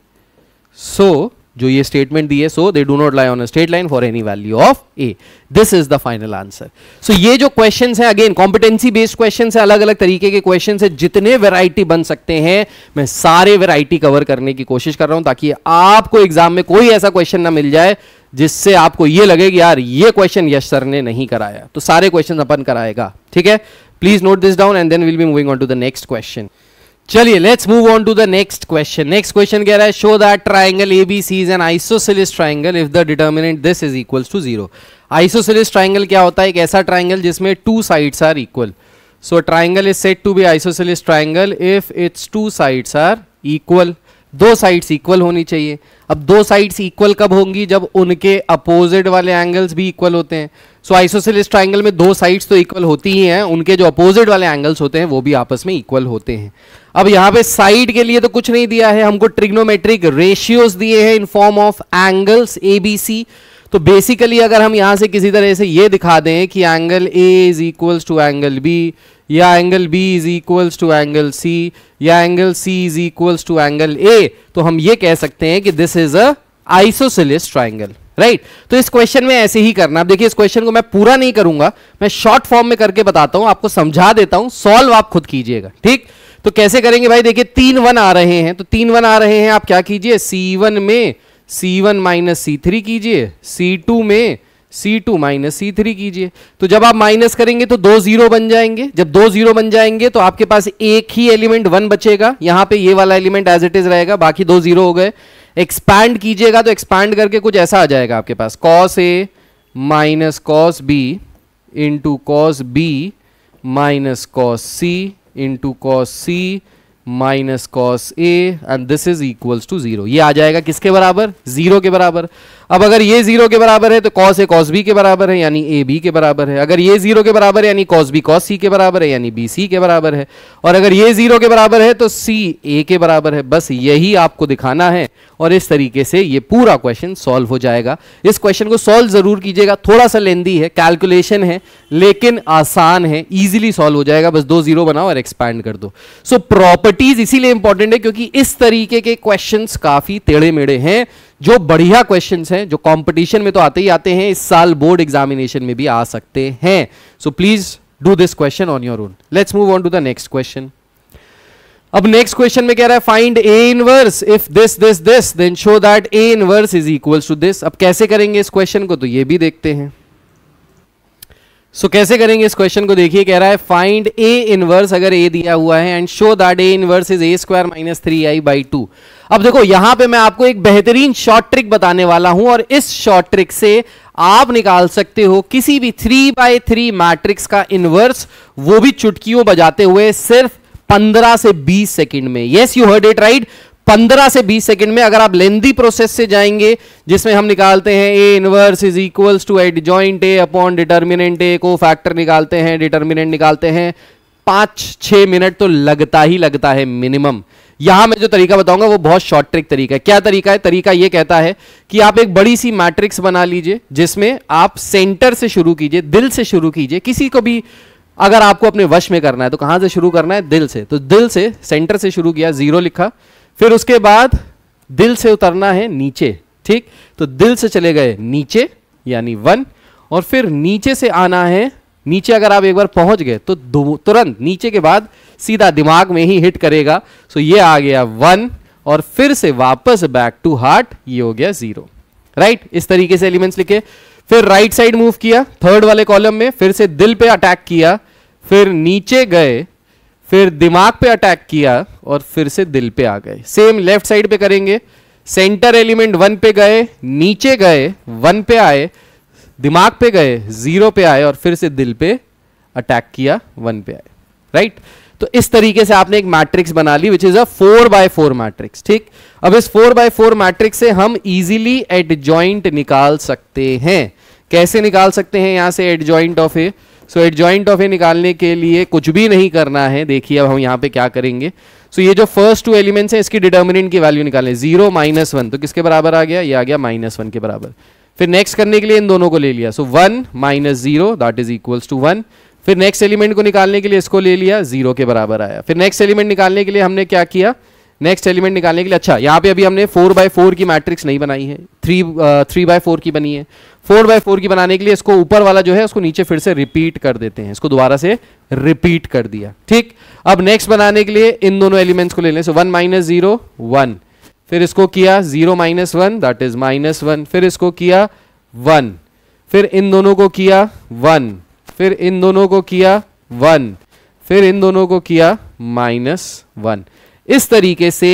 so जो ये स्टेटमेंट दी है so they do not lie on straight line for any value of a this is the final answer so ये जो question है again competency based question है अलग अलग तरीके के क्वेश्चन है जितने वेराइटी बन सकते हैं मैं सारे वेराइटी कवर करने की कोशिश कर रहा हूं ताकि आपको एग्जाम में कोई ऐसा क्वेश्चन ना मिल जाए जिससे आपको ये लगे कि यार ये क्वेश्चन यश सर ने नहीं कराया तो सारे क्वेश्चन अपन कराएगा ठीक है please note this down and then will be moving on to the next question चलिए let's move on to the next question next question कह रहा है show that triangle A B C is an isosceles triangle if the determinant this is equal to zero isosceles triangle क्या होता है एक ऐसा triangle जिसमें two sides are equal so triangle is said to be isosceles triangle if its two sides are equal दो sides equal होनी चाहिए अब दो साइड्स इक्वल कब होंगी जब उनके अपोजिट वाले एंगल्स भी इक्वल होते हैं सो आइसोसेलिस ट्राइंगल में दो साइड्स तो इक्वल होती ही हैं उनके जो अपोजिट वाले एंगल्स होते हैं वो भी आपस में इक्वल होते हैं अब यहां पे साइड के लिए तो कुछ नहीं दिया है हमको ट्रिग्नोमेट्रिक रेशियोज दिए हैं in form of angles A B C तो बेसिकली अगर हम यहां से किसी तरह से ये दिखा दें कि angle A is equals to angle B या angle B is equals to angle C या angle C is equals to angle A तो हम ये कह सकते हैं कि this is a isosceles triangle right तो इस क्वेश्चन में ऐसे ही करना आप देखिए इस क्वेश्चन को मैं पूरा नहीं करूंगा मैं शॉर्ट फॉर्म में करके बताता हूं आपको समझा देता हूं सॉल्व आप खुद कीजिएगा ठीक तो कैसे करेंगे भाई देखिए तीन वन आ रहे हैं तो तीन वन आ रहे हैं आप क्या कीजिए सी वन में C one minus C three कीजिए सी टू में C two minus C three कीजिए तो जब आप माइनस करेंगे तो दो जीरो बन जाएंगे जब दो जीरो बन जाएंगे तो आपके पास एक ही एलिमेंट वन बचेगा यहां पे ये वाला एलिमेंट एज इट इज रहेगा बाकी दो जीरो हो गए एक्सपैंड कीजिएगा तो एक्सपैंड करके कुछ ऐसा आ जाएगा आपके पास cos A minus cos B into cos B minus cos C into cos C minus cos A and this is equals to zero आ जाएगा किसके बराबर जीरो के बराबर अब अगर ये जीरो के बराबर है तो कॉस ए कॉस बी के बराबर है यानी ए बी के बराबर है अगर ये जीरो के बराबर है यानी कॉस बी कॉस सी के बराबर है यानी बी सी के बराबर है और अगर ये जीरो के बराबर है तो सी ए के बराबर है बस यही आपको दिखाना है और इस तरीके से ये पूरा क्वेश्चन सॉल्व हो जाएगा इस क्वेश्चन को सॉल्व जरूर कीजिएगा थोड़ा सा लेंदी है कैलकुलेशन है लेकिन आसान है ईजिली सॉल्व हो जाएगा बस दो जीरो बनाओ और एक्सपैंड कर दो सो प्रॉपर्टीज इसीलिए इंपॉर्टेंट है क्योंकि इस तरीके के क्वेश्चन काफी टेढ़े मेढ़े हैं जो बढ़िया क्वेश्चन हैं जो कॉम्पिटिशन में तो आते ही आते हैं इस साल बोर्ड एग्जामिनेशन में भी आ सकते हैं so please do this question on your own let's move on to the next question अब नेक्स्ट क्वेश्चन में कह रहा है find A inverse if this this this then show that A inverse is equal to this अब कैसे करेंगे इस question को तो ये भी देखते हैं सो so, कैसे करेंगे इस क्वेश्चन को देखिए कह रहा है फाइंड ए इनवर्स अगर ए दिया हुआ है and show that A inverse is A square minus three I by two अब देखो यहां पे मैं आपको एक बेहतरीन शॉर्ट ट्रिक बताने वाला हूं और इस शॉर्ट ट्रिक से आप निकाल सकते हो किसी भी थ्री बाय थ्री मैट्रिक्स का इनवर्स वो भी चुटकियों बजाते हुए सिर्फ 15 से 20 सेकंड में yes you heard it right पंद्रह से बीस सेकेंड में अगर आप लेंदी प्रोसेस से जाएंगे जिसमें हम निकालते हैं A inverse is equals to adjoint A upon determinant A को फैक्टर निकालते हैं डिटर्मिनेंट निकालते हैं पांच छह मिनट तो लगता ही लगता है मिनिमम यहां मैं जो तरीका बताऊंगा वो बहुत शॉर्ट ट्रिक तरीका है क्या तरीका है तरीका ये कहता है कि आप एक बड़ी सी मैट्रिक्स बना लीजिए जिसमें आप सेंटर से शुरू कीजिए दिल से शुरू कीजिए किसी को भी अगर आपको अपने वश में करना है तो कहां से शुरू करना है दिल से तो दिल से सेंटर से शुरू किया जीरो लिखा फिर उसके बाद दिल से उतरना है नीचे ठीक तो दिल से चले गए नीचे यानी वन और फिर नीचे से आना है नीचे अगर आप एक बार पहुंच गए तो तुरंत नीचे के बाद सीधा दिमाग में ही हिट करेगा सो ये आ गया वन और फिर से वापस बैक टू हार्ट ये हो गया जीरो राइट इस तरीके से एलिमेंट्स लिखे फिर राइट साइड मूव किया थर्ड वाले कॉलम में फिर से दिल पे अटैक किया फिर नीचे गए फिर दिमाग पे अटैक किया और फिर से दिल पे आ गए सेम लेफ्ट साइड पे करेंगे सेंटर एलिमेंट वन पे गए नीचे गए वन पे आए दिमाग पे गए जीरो पे आए और फिर से दिल पे अटैक किया वन पे आए राइट right? तो इस तरीके से आपने एक मैट्रिक्स बना ली which is a four by four matrix ठीक अब इस फोर बाय फोर मैट्रिक्स से हम इजीली एड जॉइंट निकाल सकते हैं कैसे निकाल सकते हैं यहां से adjoint of A so adjoint of A निकालने के लिए कुछ भी नहीं करना है देखिए अब हम यहाँ पे क्या करेंगे सो so, ये जो फर्स्ट टू एलिमेंट्स हैं इसकी डिटर्मिनेंट की वैल्यू निकालें जीरो माइनस वन तो किसके बराबर आ गया ये आ गया माइनस वन के बराबर फिर नेक्स्ट करने के लिए इन दोनों को ले लिया so one minus zero that is equals to one फिर नेक्स्ट एलिमेंट को निकालने के लिए इसको ले लिया जीरो के बराबर आया फिर नेक्स्ट एलिमेंट निकालने के लिए हमने क्या किया नेक्स्ट एलिमेंट निकालने के लिए अच्छा यहाँ पे अभी हमने फोर बाय फोर की मैट्रिक्स नहीं बनाई है थ्री थ्री बाय फोर की बनी है फोर बाय फोर की बनाने के लिए इसको ऊपर वाला जो है उसको नीचे फिर से रिपीट कर देते हैं इसको दोबारा से रिपीट कर दिया ठीक अब नेक्स्ट बनाने के लिए इन दोनों एलिमेंट्स को ले लें so one minus zero one फिर इसको किया zero minus one that is minus one फिर इसको किया वन फिर इन दोनों को किया वन फिर इन दोनों को किया वन फिर इन दोनों को किया माइनस वन इस तरीके से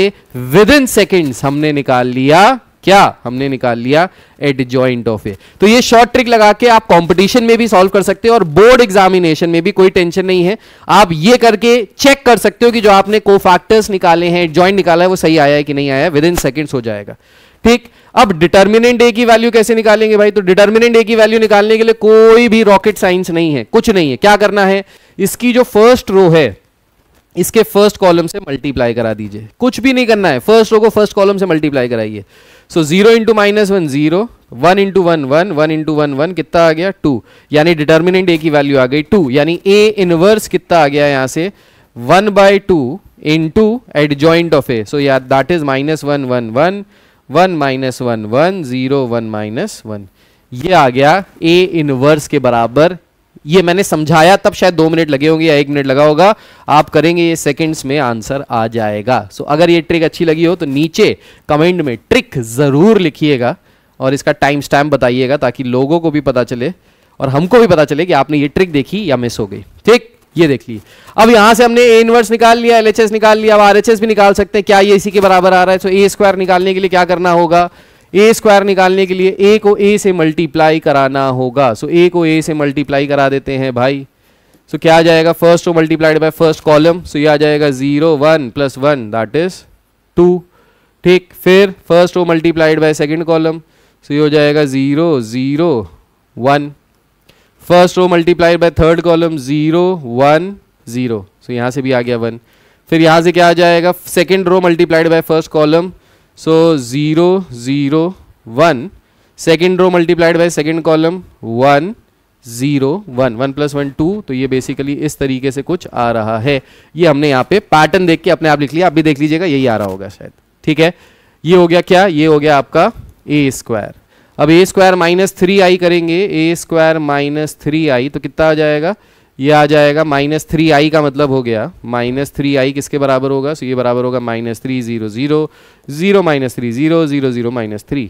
विद इन सेकेंड्स हमने निकाल लिया क्या हमने निकाल लिया एट ज्वाइंट ऑफ ए तो ये शॉर्ट ट्रिक लगा के आप कंपटीशन में भी सॉल्व कर सकते हो और बोर्ड एग्जामिनेशन में भी कोई टेंशन नहीं है आप ये करके चेक कर सकते हो कि जो आपने को फैक्टर्स निकाले हैं ज्वाइंट निकाला है वो सही आया है कि नहीं आया विद इन सेकेंड्स हो जाएगा ठीक अब डिटर्मिनेंट ए की वैल्यू कैसे निकालेंगे भाई तो डिटर्मिनेंट ए की वैल्यू निकालने के लिए कोई भी रॉकेट साइंस नहीं है कुछ नहीं है क्या करना है इसकी जो फर्स्ट रो है इसके फर्स्ट कॉलम से मल्टीप्लाई करा दीजिए कुछ भी नहीं करना है फर्स्ट रो को फर्स्ट कॉलम से मल्टीप्लाई कराइए so zero into minus one zero one into one one one into one one कितना आ गया टू यानी डिटर्मिनेंट ए की वैल्यू आ गई टू यानी ए इनवर्स कितना आ गया यहाँ से one by two into adjoint of A so या that is minus one one one one minus one one zero one minus one ये आ गया ए इनवर्स के बराबर ये मैंने समझाया तब शायद दो मिनट लगे होंगे या एक मिनट लगा होगा आप करेंगे ये सेकंड्स में आंसर आ जाएगा सो so, अगर ये ट्रिक अच्छी लगी हो तो नीचे कमेंट में ट्रिक ज़रूर लिखिएगा और इसका टाइम स्टैम्प बताइएगा ताकि लोगों को भी पता चले और हमको भी पता चले कि आपने ये ट्रिक देखी या मिस हो गई ठीक ये देख ली अब यहां से हमने ए इनवर्स निकाल लिया एल निकाल लिया अब आर भी निकाल सकते हैं क्या ये इसी के बराबर आ रहा है सो ए स्क्वायर निकालने के लिए क्या करना होगा ए स्क्वायर निकालने के लिए ए को ए से मल्टीप्लाई कराना होगा सो ए को ए से मल्टीप्लाई करा देते हैं भाई सो क्या आ जाएगा फर्स्ट को multiplied by first column so ये आ जाएगा zero one plus one that is two ठीक फिर फर्स्ट को multiplied by second column so ये हो जाएगा zero zero one first row multiplied by third column zero one zero so यहाँ से भी आ गया वन फिर यहाँ से क्या आ जाएगा second row multiplied by first column so zero zero one second row multiplied by second column one zero one one plus one two तो ये बेसिकली इस तरीके से कुछ आ रहा है ये हमने यहाँ पे पैटर्न देख के अपने आप लिख लिया आप भी देख लीजिएगा यही आ रहा होगा शायद ठीक है ये हो गया क्या ये हो गया आपका ए स्क्वायर अब A square minus three I करेंगे A square minus three I तो कितना आ जाएगा ये आ जाएगा माइनस थ्री आई का मतलब हो गया माइनस थ्री आई किसके बराबर होगा सो ये बराबर होगा minus three zero zero zero minus three zero zero zero minus three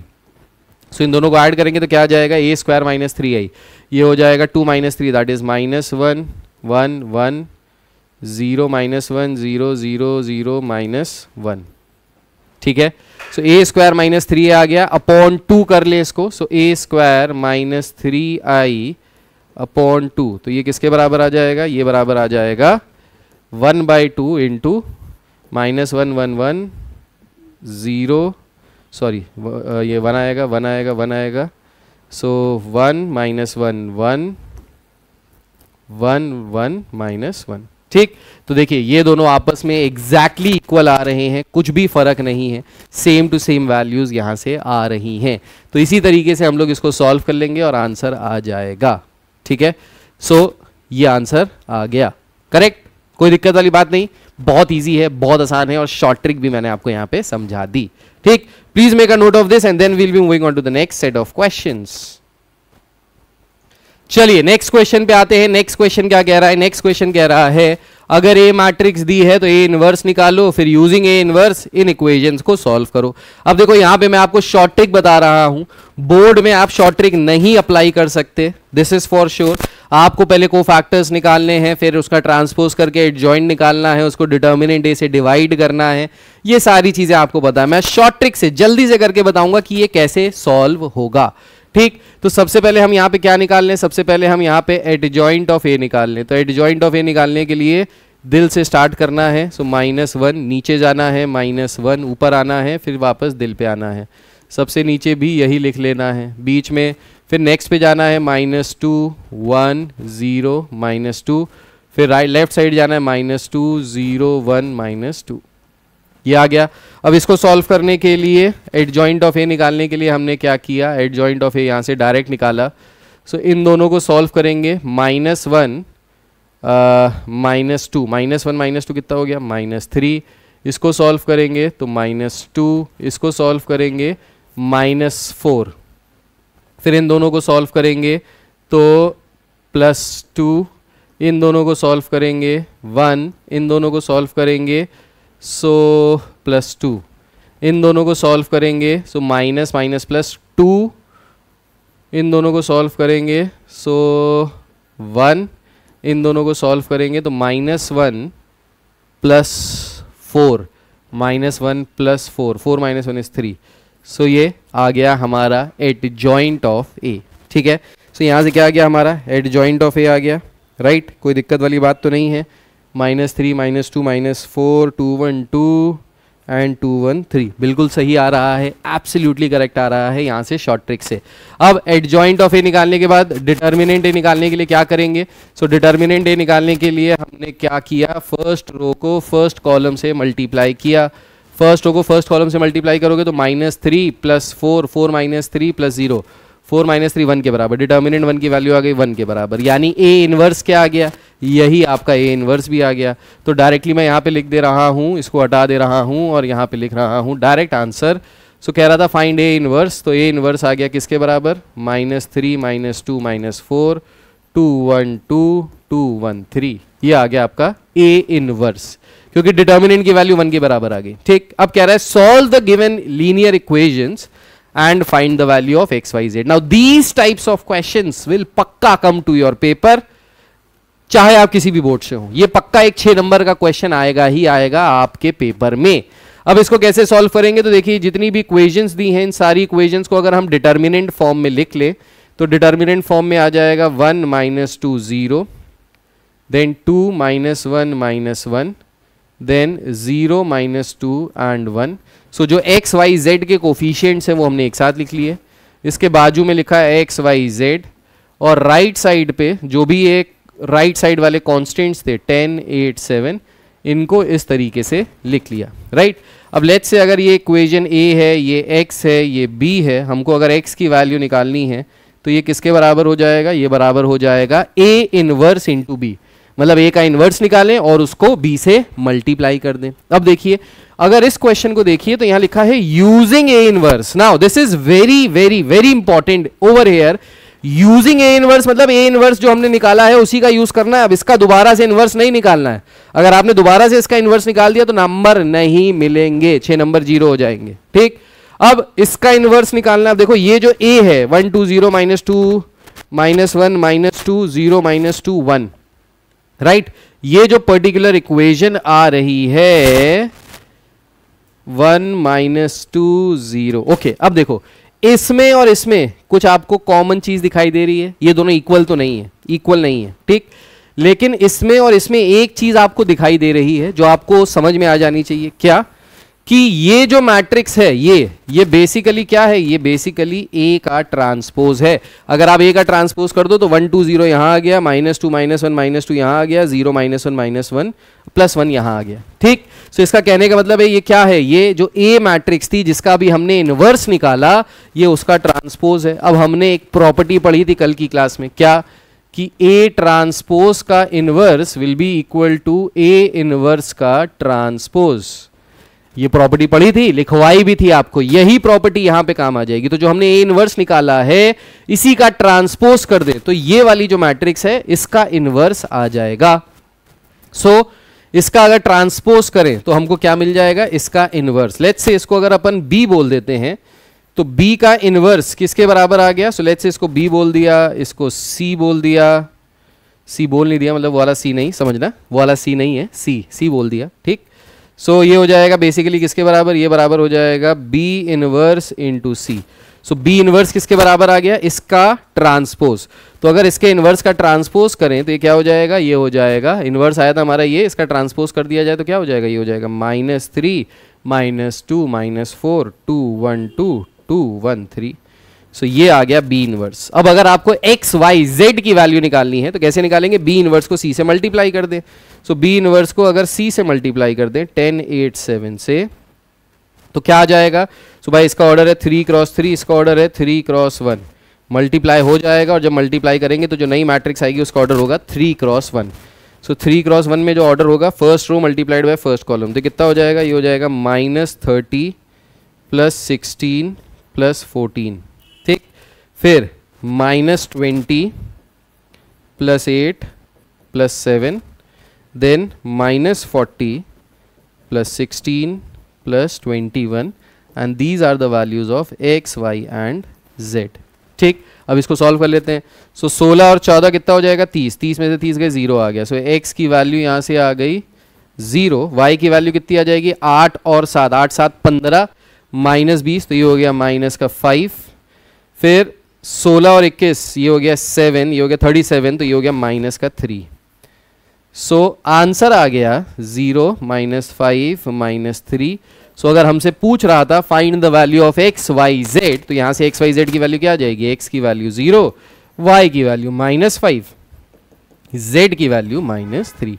so इन दोनों को ऐड करेंगे तो क्या आ जाएगा A square minus three I ये हो जाएगा two minus three that is minus one one one zero minus one zero zero zero minus one ठीक है so A square minus three आ गया अपॉन टू कर ले इसको so A square minus three I upon two तो ये किसके बराबर आ जाएगा ये बराबर आ जाएगा one by two into minus one one one zero sorry ये वन आएगा वन आएगा वन आएगा so one minus one one one one minus one ठीक तो देखिए ये दोनों आपस में एग्जैक्टली exactly इक्वल आ रहे हैं कुछ भी फर्क नहीं है सेम टू सेम वैल्यूज यहाँ से आ रही हैं तो इसी तरीके से हम लोग इसको सॉल्व कर लेंगे और आंसर आ जाएगा ठीक है सो so, ये आंसर आ गया करेक्ट कोई दिक्कत वाली बात नहीं बहुत ईजी है बहुत आसान है और शॉर्ट ट्रिक भी मैंने आपको यहां पे समझा दी ठीक please make a note of this and then we'll be moving on to the next set of question चलिए नेक्स्ट क्वेश्चन पे आते हैं नेक्स्ट क्वेश्चन क्या कह रहा है नेक्स्ट क्वेश्चन कह रहा है अगर ए मैट्रिक्स दी है तो ए इनवर्स निकालो फिर यूजिंग ए इनवर्स इन इक्वेशंस को सॉल्व करो अब देखो यहां पे मैं आपको शॉर्ट ट्रिक बता रहा हूं बोर्ड में आप शॉर्ट ट्रिक नहीं अप्लाई कर सकते दिस इज फॉर श्योर आपको पहले को फैक्टर्स निकालने हैं फिर उसका ट्रांसपोज करके ज्वाइंट निकालना है उसको डिटर्मिनेंट ए से डिवाइड करना है ये सारी चीज़ें आपको पता है मैं शॉर्ट ट्रिक से जल्दी से करके बताऊंगा कि ये कैसे सॉल्व होगा ठीक तो सबसे पहले हम यहाँ पे क्या निकाल लें सबसे पहले हम यहाँ पे ज्वाइंट ऑफ ए निकाल लें तो ज्वाइंट ऑफ ए निकालने के लिए दिल से स्टार्ट करना है सो माइनस वन नीचे जाना है माइनस वन ऊपर आना है फिर वापस दिल पे आना है सबसे नीचे भी यही लिख लेना है बीच में फिर नेक्स्ट पे जाना है minus two one zero minus two फिर राइट लेफ्ट साइड जाना है minus two zero one minus two ये आ गया अब इसको सॉल्व करने के लिए एड जॉइंट ऑफ ए निकालने के लिए हमने क्या किया एड जॉइंट ऑफ ए यहाँ से डायरेक्ट निकाला सो so, इन दोनों को सॉल्व करेंगे minus one minus two minus one minus two कितना हो गया माइनस थ्री इसको सॉल्व करेंगे तो माइनस टू इसको सॉल्व करेंगे माइनस फोर फिर इन दोनों को सॉल्व करेंगे तो प्लस टू इन दोनों को सॉल्व करेंगे वन इन दोनों को सॉल्व करेंगे सो प्लस टू इन दोनों को सॉल्व करेंगे so minus minus plus two इन दोनों को सॉल्व करेंगे सो वन इन दोनों को सॉल्व करेंगे तो minus one plus four minus one plus four four minus one is three so ये आ गया हमारा एट जॉइंट ऑफ ए ठीक है सो so, यहाँ से क्या आ गया हमारा एट जॉइंट ऑफ ए आ गया राइट right? कोई दिक्कत वाली बात तो नहीं है minus three minus two minus four two one two and two one three बिल्कुल सही आ रहा है एब्सोल्युटली करेक्ट आ रहा है यहाँ से शॉर्ट ट्रिक से अब एडजॉइंट ऑफ ए निकालने के बाद डिटर्मिनेंट ए निकालने के लिए क्या करेंगे सो डिटर्मिनेंट ए निकालने के लिए हमने क्या किया फर्स्ट रो को फर्स्ट कॉलम से मल्टीप्लाई किया फर्स्ट रो को फर्स्ट कॉलम से मल्टीप्लाई करोगे तो minus three plus four four minus three plus zero four minus three one के बराबर डिटर्मिनेंट वन की वैल्यू आ गई वन के बराबर यानी ए इनवर्स क्या आ गया यही आपका ए इन्वर्स भी आ गया तो डायरेक्टली मैं यहाँ पे लिख दे रहा हूँ इसको हटा दे रहा हूँ और यहाँ पे लिख रहा हूँ डायरेक्ट आंसर सो कह रहा था फाइंड ए इनवर्स तो ए इनवर्स आ गया किसके बराबर minus three minus two minus four two one two two one three ये आ गया आपका ए इनवर्स क्योंकि डिटर्मिनेंट की वैल्यू वन के बराबर आ गई ठीक अब कह रहा है solve the given linear equations and find the value of xyz. Now these types of questions will पक्का come to your paper चाहे आप किसी भी बोर्ड से हो ये पक्का एक छह नंबर का क्वेश्चन आएगा ही आएगा आपके पेपर में अब इसको कैसे सॉल्व करेंगे तो देखिए जितनी भी क्वेश्चंस दी हैं इन सारी क्वेश्चंस को अगर हम डिटर्मिनेंट फॉर्म में लिख ले तो डिटर्मिनेंट फॉर्म में आ जाएगा one minus two zero then two minus one minus one then zero minus two and one so so, जो एक्स वाई जेड के कोफिशियंट्स हैं वो हमने एक साथ लिख लिए इसके बाजू में लिखा है एक्स वाई जेड और राइट right साइड पे जो भी एक राइट right साइड वाले कॉन्स्टेंट्स थे टेन एट सेवन इनको इस तरीके से लिख लिया राइट right? अब लेट्स से अगर ये इक्वेशन ए है ये एक्स है ये बी है हमको अगर एक्स की वैल्यू निकालनी है तो ये किसके बराबर हो जाएगा ये बराबर हो जाएगा ए इनवर्स इंटू बी मतलब ए का इन्वर्स निकालें और उसको बी से मल्टीप्लाई कर दें अब देखिए अगर इस क्वेश्चन को देखिए तो यहां लिखा है using A inverse now this is very very very important over here using A inverse मतलब ए इनवर्स जो हमने निकाला है उसी का यूज करना है अब इसका दोबारा से इनवर्स नहीं निकालना है अगर आपने दोबारा से इसका इनवर्स निकाल दिया तो नंबर नहीं मिलेंगे छह नंबर जीरो हो जाएंगे ठीक अब इसका इनवर्स निकालना है देखो ये जो ए है one two zero minus two minus one minus two zero minus two one right ये जो पर्टिकुलर इक्वेशन आ रही है one minus two zero okay अब देखो इसमें और इसमें कुछ आपको कॉमन चीज दिखाई दे रही है ये दोनों इक्वल तो नहीं है इक्वल नहीं है ठीक लेकिन इसमें और इसमें एक चीज आपको दिखाई दे रही है जो आपको समझ में आ जानी चाहिए क्या कि ये जो मैट्रिक्स है ये ये बेसिकली क्या है ये बेसिकली ए का ट्रांसपोज है अगर आप ए का ट्रांसपोज कर दो तो वन टू जीरो यहां आ गया minus two minus one minus two यहां आ गया zero minus one minus one plus one यहां आ गया ठीक सो so, इसका कहने का मतलब है ये क्या है ये जो ए मैट्रिक्स थी जिसका भी हमने इनवर्स निकाला ये उसका ट्रांसपोज है अब हमने एक प्रॉपर्टी पढ़ी थी कल की क्लास में क्या कि ए ट्रांसपोज का inverse will be equal to A inverse का ट्रांसपोज ये प्रॉपर्टी पढ़ी थी लिखवाई भी थी आपको यही प्रॉपर्टी यहां पे काम आ जाएगी तो जो हमने ए इन्वर्स निकाला है इसी का ट्रांसपोज कर दे तो ये वाली जो मैट्रिक्स है इसका इनवर्स आ जाएगा सो so, इसका अगर ट्रांसपोज करें तो हमको क्या मिल जाएगा इसका इनवर्स लेट्स से इसको अगर अपन बी बोल देते हैं तो बी का इनवर्स किसके बराबर आ गया सो लेट्स से इसको बी बोल दिया इसको सी बोल दिया सी बोल नहीं दिया मतलब वाला सी नहीं समझना वाला सी नहीं है सी सी बोल दिया ठीक सो so, ये हो जाएगा बेसिकली किसके बराबर ये बराबर हो जाएगा B inverse into C so B inverse किसके बराबर आ गया इसका ट्रांसपोज तो अगर इसके इन्वर्स का ट्रांसपोज करें तो ये क्या हो जाएगा ये हो जाएगा इन्वर्स आया था हमारा ये इसका ट्रांसपोज कर दिया जाए तो क्या हो जाएगा ये हो जाएगा minus three minus two minus four two one two two one three so ये आ गया बी इनवर्स अब अगर आपको एक्स वाई जेड की वैल्यू निकालनी है तो कैसे निकालेंगे बी इनवर्स को सी से मल्टीप्लाई कर दें सो बी इनवर्स को अगर सी से मल्टीप्लाई कर दें टेन एट सेवन से तो क्या आ जाएगा सो भाई इसका ऑर्डर है थ्री क्रॉस थ्री इसका ऑर्डर है थ्री क्रॉस वन मल्टीप्लाई हो जाएगा और जब मल्टीप्लाई करेंगे तो जो नई मैट्रिक्स आएगी उसका ऑर्डर होगा three cross one so three cross one में जो ऑर्डर होगा first row multiplied by first column तो कितना हो जाएगा ये हो जाएगा minus thirty plus sixteen plus fourteen ठीक फिर minus twenty plus eight plus seven then minus forty plus sixteen plus 21 and these are the values of x, y and z. ठीक अब इसको सॉल्व कर लेते हैं सो so, 16 और 14 कितना हो जाएगा 30 30 में से 30 गए जीरो आ गया सो so, x की वैल्यू यहाँ से आ गई जीरो y की वैल्यू कितनी आ जाएगी 8 और 7 8 7 15 माइनस बीस तो ये हो गया माइनस का 5 फिर 16 और 21 ये हो गया 7 ये हो गया 37 तो ये हो गया माइनस का थ्री सो आंसर आ गया zero minus five minus three so अगर हमसे पूछ रहा था find the value of X Y Z तो यहां से एक्स वाई जेड की वैल्यू क्या आ जाएगी एक्स की वैल्यू जीरो वाई की वैल्यू माइनस फाइव जेड की value minus three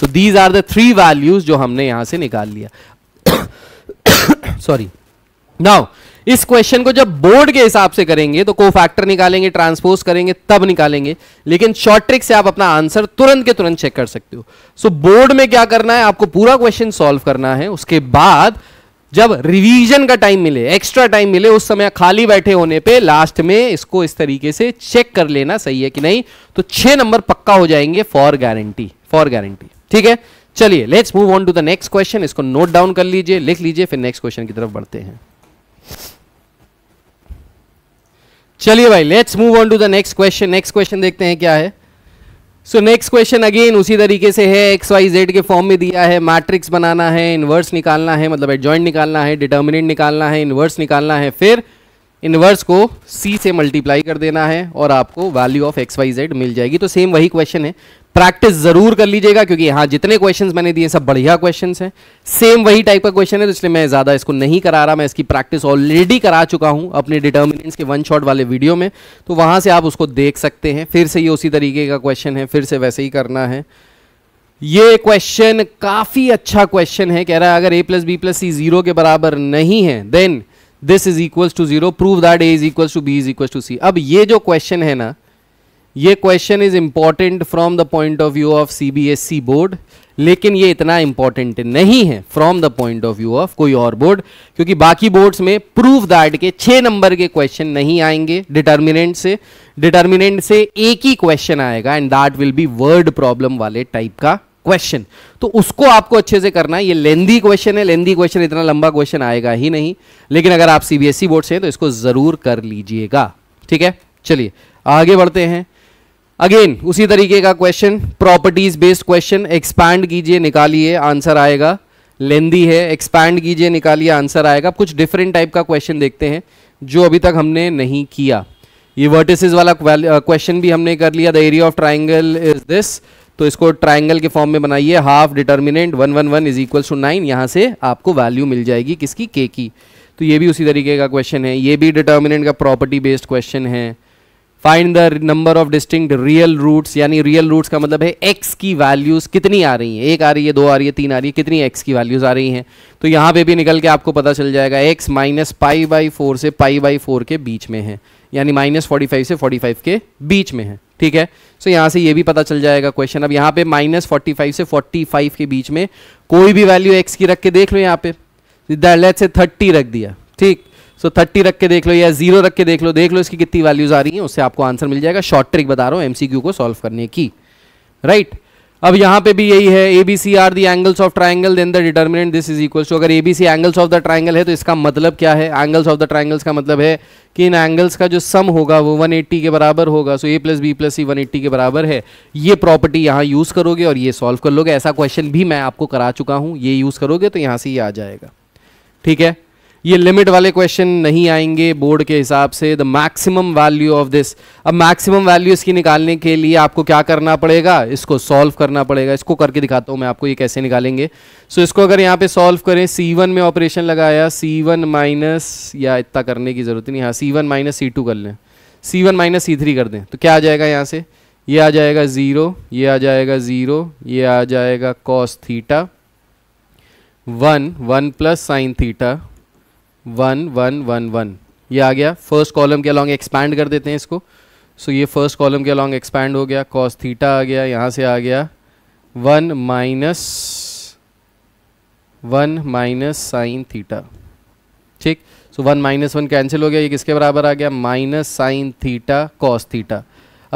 so these are the three values जो हमने यहां से निकाल लिया सॉरी नाउ इस क्वेश्चन को जब बोर्ड के हिसाब से करेंगे तो को फैक्टर निकालेंगे ट्रांसपोज करेंगे तब निकालेंगे लेकिन शॉर्ट ट्रिक से आप अपना आंसर तुरंत के तुरंत चेक कर सकते हो सो so, बोर्ड में क्या करना है आपको पूरा क्वेश्चन सॉल्व करना है उसके बाद जब रिवीजन का टाइम मिले एक्स्ट्रा टाइम मिले उस समय खाली बैठे होने पे लास्ट में इसको इस तरीके से चेक कर लेना सही है कि नहीं तो छह नंबर पक्का हो जाएंगे फॉर गारंटी फॉर गारंटी ठीक है चलिए let's move on to the next question इसको नोट डाउन कर लीजिए लिख लीजिए फिर नेक्स्ट क्वेश्चन की तरफ बढ़ते हैं चलिए भाई let's move on to the next question next question देखते हैं क्या है सो नेक्स्ट क्वेश्चन अगेन उसी तरीके से है एक्स वाई जेड के फॉर्म में दिया है मैट्रिक्स बनाना है इनवर्स निकालना है मतलब एडजॉइंट निकालना है डिटर्मिनेंट निकालना है इनवर्स निकालना है फिर इनवर्स को सी से मल्टीप्लाई कर देना है और आपको value of X Y Z मिल जाएगी तो सेम वही क्वेश्चन है प्रैक्टिस जरूर कर लीजिएगा क्योंकि हाँ जितने क्वेश्चंस मैंने दिए सब बढ़िया क्वेश्चंस हैं सेम वही टाइप का क्वेश्चन है तो इसलिए मैं ज़्यादा इसको नहीं करा रहा मैं इसकी प्रैक्टिस ऑलरेडी करा चुका हूं अपने डिटर्मिनेंस के वन शॉट वाले वीडियो में तो वहां से आप उसको देख सकते हैं फिर से ये उसी तरीके का क्वेश्चन है फिर से वैसे ही करना है ये क्वेश्चन काफ़ी अच्छा क्वेश्चन है कह रहा है अगर A plus B plus C zero के बराबर नहीं है then this is equals to zero prove that A is equal to B is equal to C अब ये जो क्वेश्चन है ना ये question is important from the point of view of CBSE board लेकिन ये इतना इंपॉर्टेंट नहीं है from the point of view of कोई और बोर्ड क्योंकि बाकी बोर्ड्स में प्रूफ दैट के छह नंबर के क्वेश्चन नहीं आएंगे डिटर्मिनेंट से डिटर्मिनेंट से एक ही क्वेश्चन आएगा and that will be word problem वाले टाइप का क्वेश्चन तो उसको आपको अच्छे से करना है ये लेंदी क्वेश्चन है लेंदी क्वेश्चन इतना लंबा क्वेश्चन आएगा ही नहीं लेकिन अगर आप सीबीएसई बोर्ड e से हैं तो इसको जरूर कर लीजिएगा ठीक है चलिए आगे बढ़ते हैं अगेन उसी तरीके का question properties based question expand कीजिए निकालिए आंसर आएगा लेंदी है एक्सपैंड कीजिए निकालिए आंसर आएगा कुछ डिफरेंट टाइप का क्वेश्चन देखते हैं जो अभी तक हमने नहीं किया ये वर्टिसेस वाला क्वेश्चन भी हमने कर लिया the area of triangle is this तो इसको ट्राइंगल के फॉर्म में बनाइए half determinant one one one is equal to nine यहाँ से आपको वैल्यू मिल जाएगी किसकी के की तो ये भी उसी तरीके का क्वेश्चन है ये भी डिटर्मिनेंट का प्रॉपर्टी बेस्ड क्वेश्चन है find the number of distinct real roots यानी रियल रूट्स का मतलब है एक्स की वैल्यूज कितनी आ रही हैं एक आ रही है दो आ रही है तीन आ रही है कितनी एक्स की वैल्यूज आ रही हैं तो यहाँ पे भी निकल के आपको पता चल जाएगा x minus pi by four से पाई बाई फोर के बीच में है यानी माइनस फोर्टी फाइव से फोर्टी फाइव के बीच में है ठीक है सो so, यहाँ से ये भी पता चल जाएगा क्वेश्चन अब यहाँ पे माइनस फोर्टी फाइव से फोर्टी फाइव के बीच में कोई भी वैल्यू एक्स की रख के देख लो यहाँ पे लेट से थर्टी रख दिया ठीक सो थर्टी रख के देख लो या जीरो रख के देख लो देख लो इसकी कितनी वैल्यूज आ रही हैं उससे आपको आंसर मिल जाएगा शॉर्ट ट्रिक बता रहा हूँ एमसीक्यू को सॉल्व करने की राइट right? अब यहाँ पे भी यही है A B C are the angles of triangle then the determinant this is equals to अगर A B C angles of the triangle है तो इसका मतलब क्या है एंगल्स ऑफ द ट्राइंगल्स का मतलब है कि इन एंगल्स का जो सम होगा वो 180 के बराबर होगा so A plus B plus C one के बराबर है ये प्रॉपर्टी यहाँ यूज़ करोगे और ये सॉल्व कर लोगे ऐसा क्वेश्चन भी मैं आपको करा चुका हूँ ये यूज़ करोगे तो यहाँ से ये आ जाएगा ठीक है ये लिमिट वाले क्वेश्चन नहीं आएंगे बोर्ड के हिसाब से the maximum value of this अब मैक्सिमम वैल्यू इसकी निकालने के लिए आपको क्या करना पड़ेगा इसको सॉल्व करना पड़ेगा इसको करके दिखाता हूँ मैं आपको ये कैसे निकालेंगे सो so, इसको अगर यहाँ पे सॉल्व करें वन में ऑपरेशन लगाया वन माइनस या इतना करने की ज़रूरत नहीं हाँ सी वन माइनस सी कर लें सी वन माइनस सी कर दें तो क्या आ जाएगा यहाँ से ये आ जाएगा ज़ीरो ये आ जाएगा ज़ीरो ये आ जाएगा cos theta one one plus sine theta one one one one ये आ गया फर्स्ट कॉलम के अलॉन्ग एक्सपैंड कर देते हैं इसको सो so, ये फर्स्ट कॉलम के अलॉन्ग एक्सपैंड हो गया कॉस थीटा आ गया यहाँ से आ गया one minus one minus sine theta ठीक so one minus one cancel हो गया ये किसके बराबर आ गया minus sine theta cos theta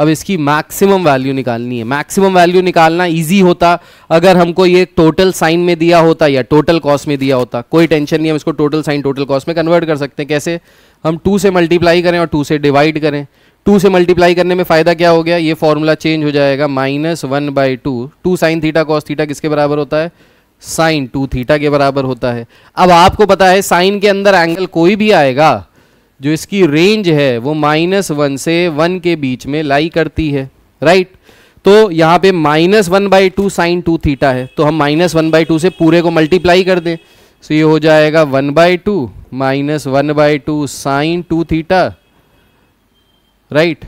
अब इसकी मैक्सिमम वैल्यू निकालनी है मैक्सिमम वैल्यू निकालना इजी होता अगर हमको ये टोटल साइन में दिया होता या टोटल कॉस्ट में दिया होता कोई टेंशन नहीं हम इसको टोटल साइन टोटल कॉस्ट में कन्वर्ट कर सकते हैं कैसे हम टू से मल्टीप्लाई करें और टू से डिवाइड करें टू से मल्टीप्लाई करने में फ़ायदा क्या हो गया ये फॉर्मूला चेंज हो जाएगा minus one by two two sine theta cos theta किसके बराबर होता है साइन टू थीटा के बराबर होता है अब आपको पता है साइन के अंदर एंगल कोई भी आएगा जो इसकी रेंज है वो माइनस वन से वन के बीच में लाई करती है राइट तो यहाँ पे minus one by two sine two theta है तो हम माइनस वन बाई टू से पूरे को मल्टीप्लाई कर दें सो ये हो जाएगा one by two minus one by two sine two theta right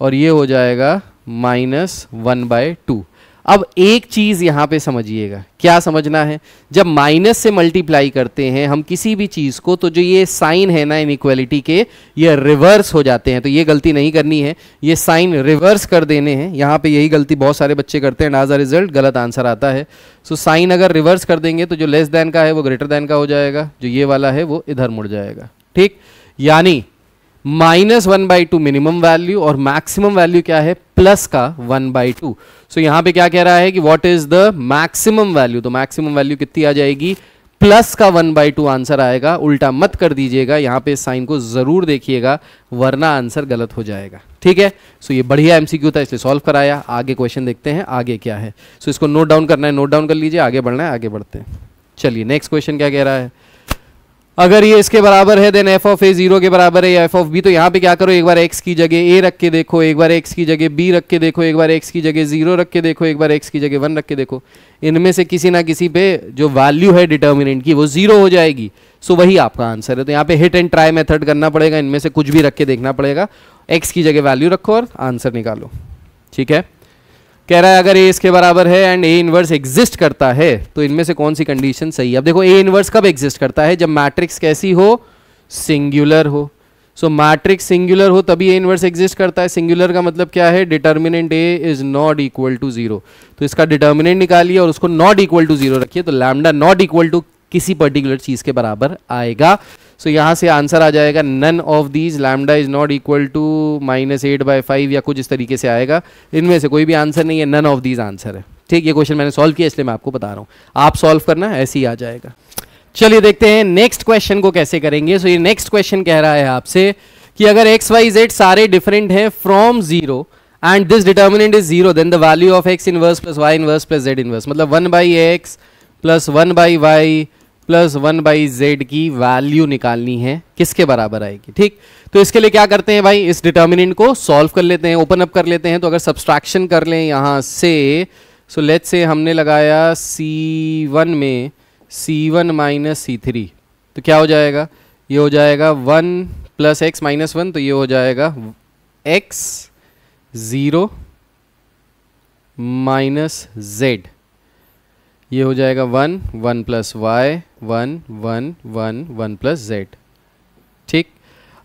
और ये हो जाएगा माइनस वन बाय टू अब एक चीज यहां पे समझिएगा क्या समझना है जब माइनस से मल्टीप्लाई करते हैं हम किसी भी चीज को तो जो ये साइन है ना इक्वेलिटी के ये रिवर्स हो जाते हैं तो ये गलती नहीं करनी है ये साइन रिवर्स कर देने हैं यहां पे यही गलती बहुत सारे बच्चे करते हैं एज अ रिजल्ट गलत आंसर आता है सो साइन अगर रिवर्स कर देंगे तो जो लेस देन का है वो ग्रेटर देन का हो जाएगा जो ये वाला है वो इधर मुड़ जाएगा ठीक यानी minus one by two minimum value और मैक्सिमम वैल्यू क्या है प्लस का one by two so so, यहां पे क्या कह रहा है कि what is the maximum value तो मैक्सिमम वैल्यू कितनी आ जाएगी प्लस का वन बाई टू आंसर आएगा उल्टा मत कर दीजिएगा यहां पे साइन को जरूर देखिएगा वरना आंसर गलत हो जाएगा ठीक है सो so, ये बढ़िया एमसीक्यू था इसलिए सॉल्व कराया आगे क्वेश्चन देखते हैं आगे क्या है सो so, इसको नोट डाउन करना है नोट डाउन कर लीजिए आगे बढ़ना है आगे बढ़ते हैं चलिए नेक्स्ट क्वेश्चन क्या कह रहा है अगर ये इसके बराबर है then F of A zero के बराबर है या एफ ऑफ बी तो यहाँ पे क्या करो एक बार एक्स की जगह ए रख के देखो एक बार एक्स की जगह बी रख के देखो एक बार एक्स की जगह जीरो रख के देखो एक बार एक्स की जगह वन रख के देखो इनमें से किसी ना किसी पे जो वैल्यू है डिटर्मिनेंट की वो जीरो हो जाएगी सो वही आपका आंसर है तो यहाँ पे हिट एंड ट्राई मेथड करना पड़ेगा इनमें से कुछ भी रख के देखना पड़ेगा एक्स की जगह वैल्यू रखो और आंसर निकालो ठीक है कह रहा है अगर ए इसके बराबर है एंड ए इन्वर्स एग्जिस्ट करता है तो इनमें से कौन सी कंडीशन सही है अब देखो ए इन्वर्स कब एग्जिस्ट करता है जब मैट्रिक्स कैसी हो सिंगुलर हो सो मैट्रिक्स सिंगुलर हो तभी ए इन्वर्स एग्जिस्ट करता है सिंगुलर का मतलब क्या है determinant A is not equal to zero तो इसका डिटर्मिनेंट निकालिए और उसको नॉट इक्वल टू जीरो रखिए तो लैमडा नॉट इक्वल टू किसी पर्टिकुलर चीज के बराबर आएगा सो so, यहां से आंसर आ जाएगा none of these lambda is not equal to minus eight by five या कुछ इस तरीके से आएगा इनमें से कोई भी आंसर नहीं है नन ऑफ दीज आंसर है ठीक ये क्वेश्चन मैंने सॉल्व किया इसलिए मैं आपको बता रहा हूं आप सॉल्व करना ऐसे ही आ जाएगा चलिए देखते हैं नेक्स्ट क्वेश्चन को कैसे करेंगे सो so, ये नेक्स्ट क्वेश्चन कह रहा है आपसे कि अगर एक्स वाई जेड सारे डिफरेंट हैं from zero and this determinant is zero then the value of x inverse plus y inverse plus z inverse मतलब one by x plus one by y plus one by z की value निकालनी है किसके बराबर आएगी ठीक तो इसके लिए क्या करते हैं भाई इस डिटर्मिनेंट को सॉल्व कर लेते हैं ओपन अप कर लेते हैं तो अगर सब्सट्रैक्शन कर लें यहां से सो लेट से हमने लगाया सी वन में C one minus C three तो क्या हो जाएगा ये हो जाएगा one plus x minus one तो ये हो जाएगा एक्स ज़ीरो माइनस जेड ये हो जाएगा one one plus y one one one one plus z ठीक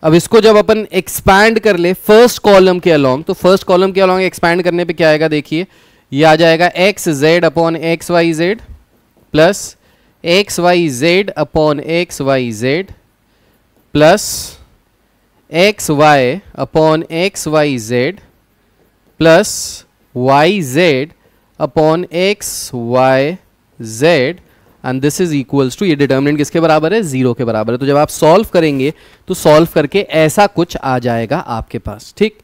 अब इसको जब अपन एक्सपैंड कर ले फर्स्ट कॉलम के अलॉन्ग तो फर्स्ट कॉलम के अलोंग एक्सपैंड करने पे क्या आएगा देखिए ये आ जाएगा x z upon x Y Z plus x Y z upon x Y Z plus x y upon x Y Z plus Y z upon x Y z and this is equals to ये determinant किसके बराबर है zero के बराबर है तो जब आप सॉल्व करेंगे तो सॉल्व करके ऐसा कुछ आ जाएगा आपके पास ठीक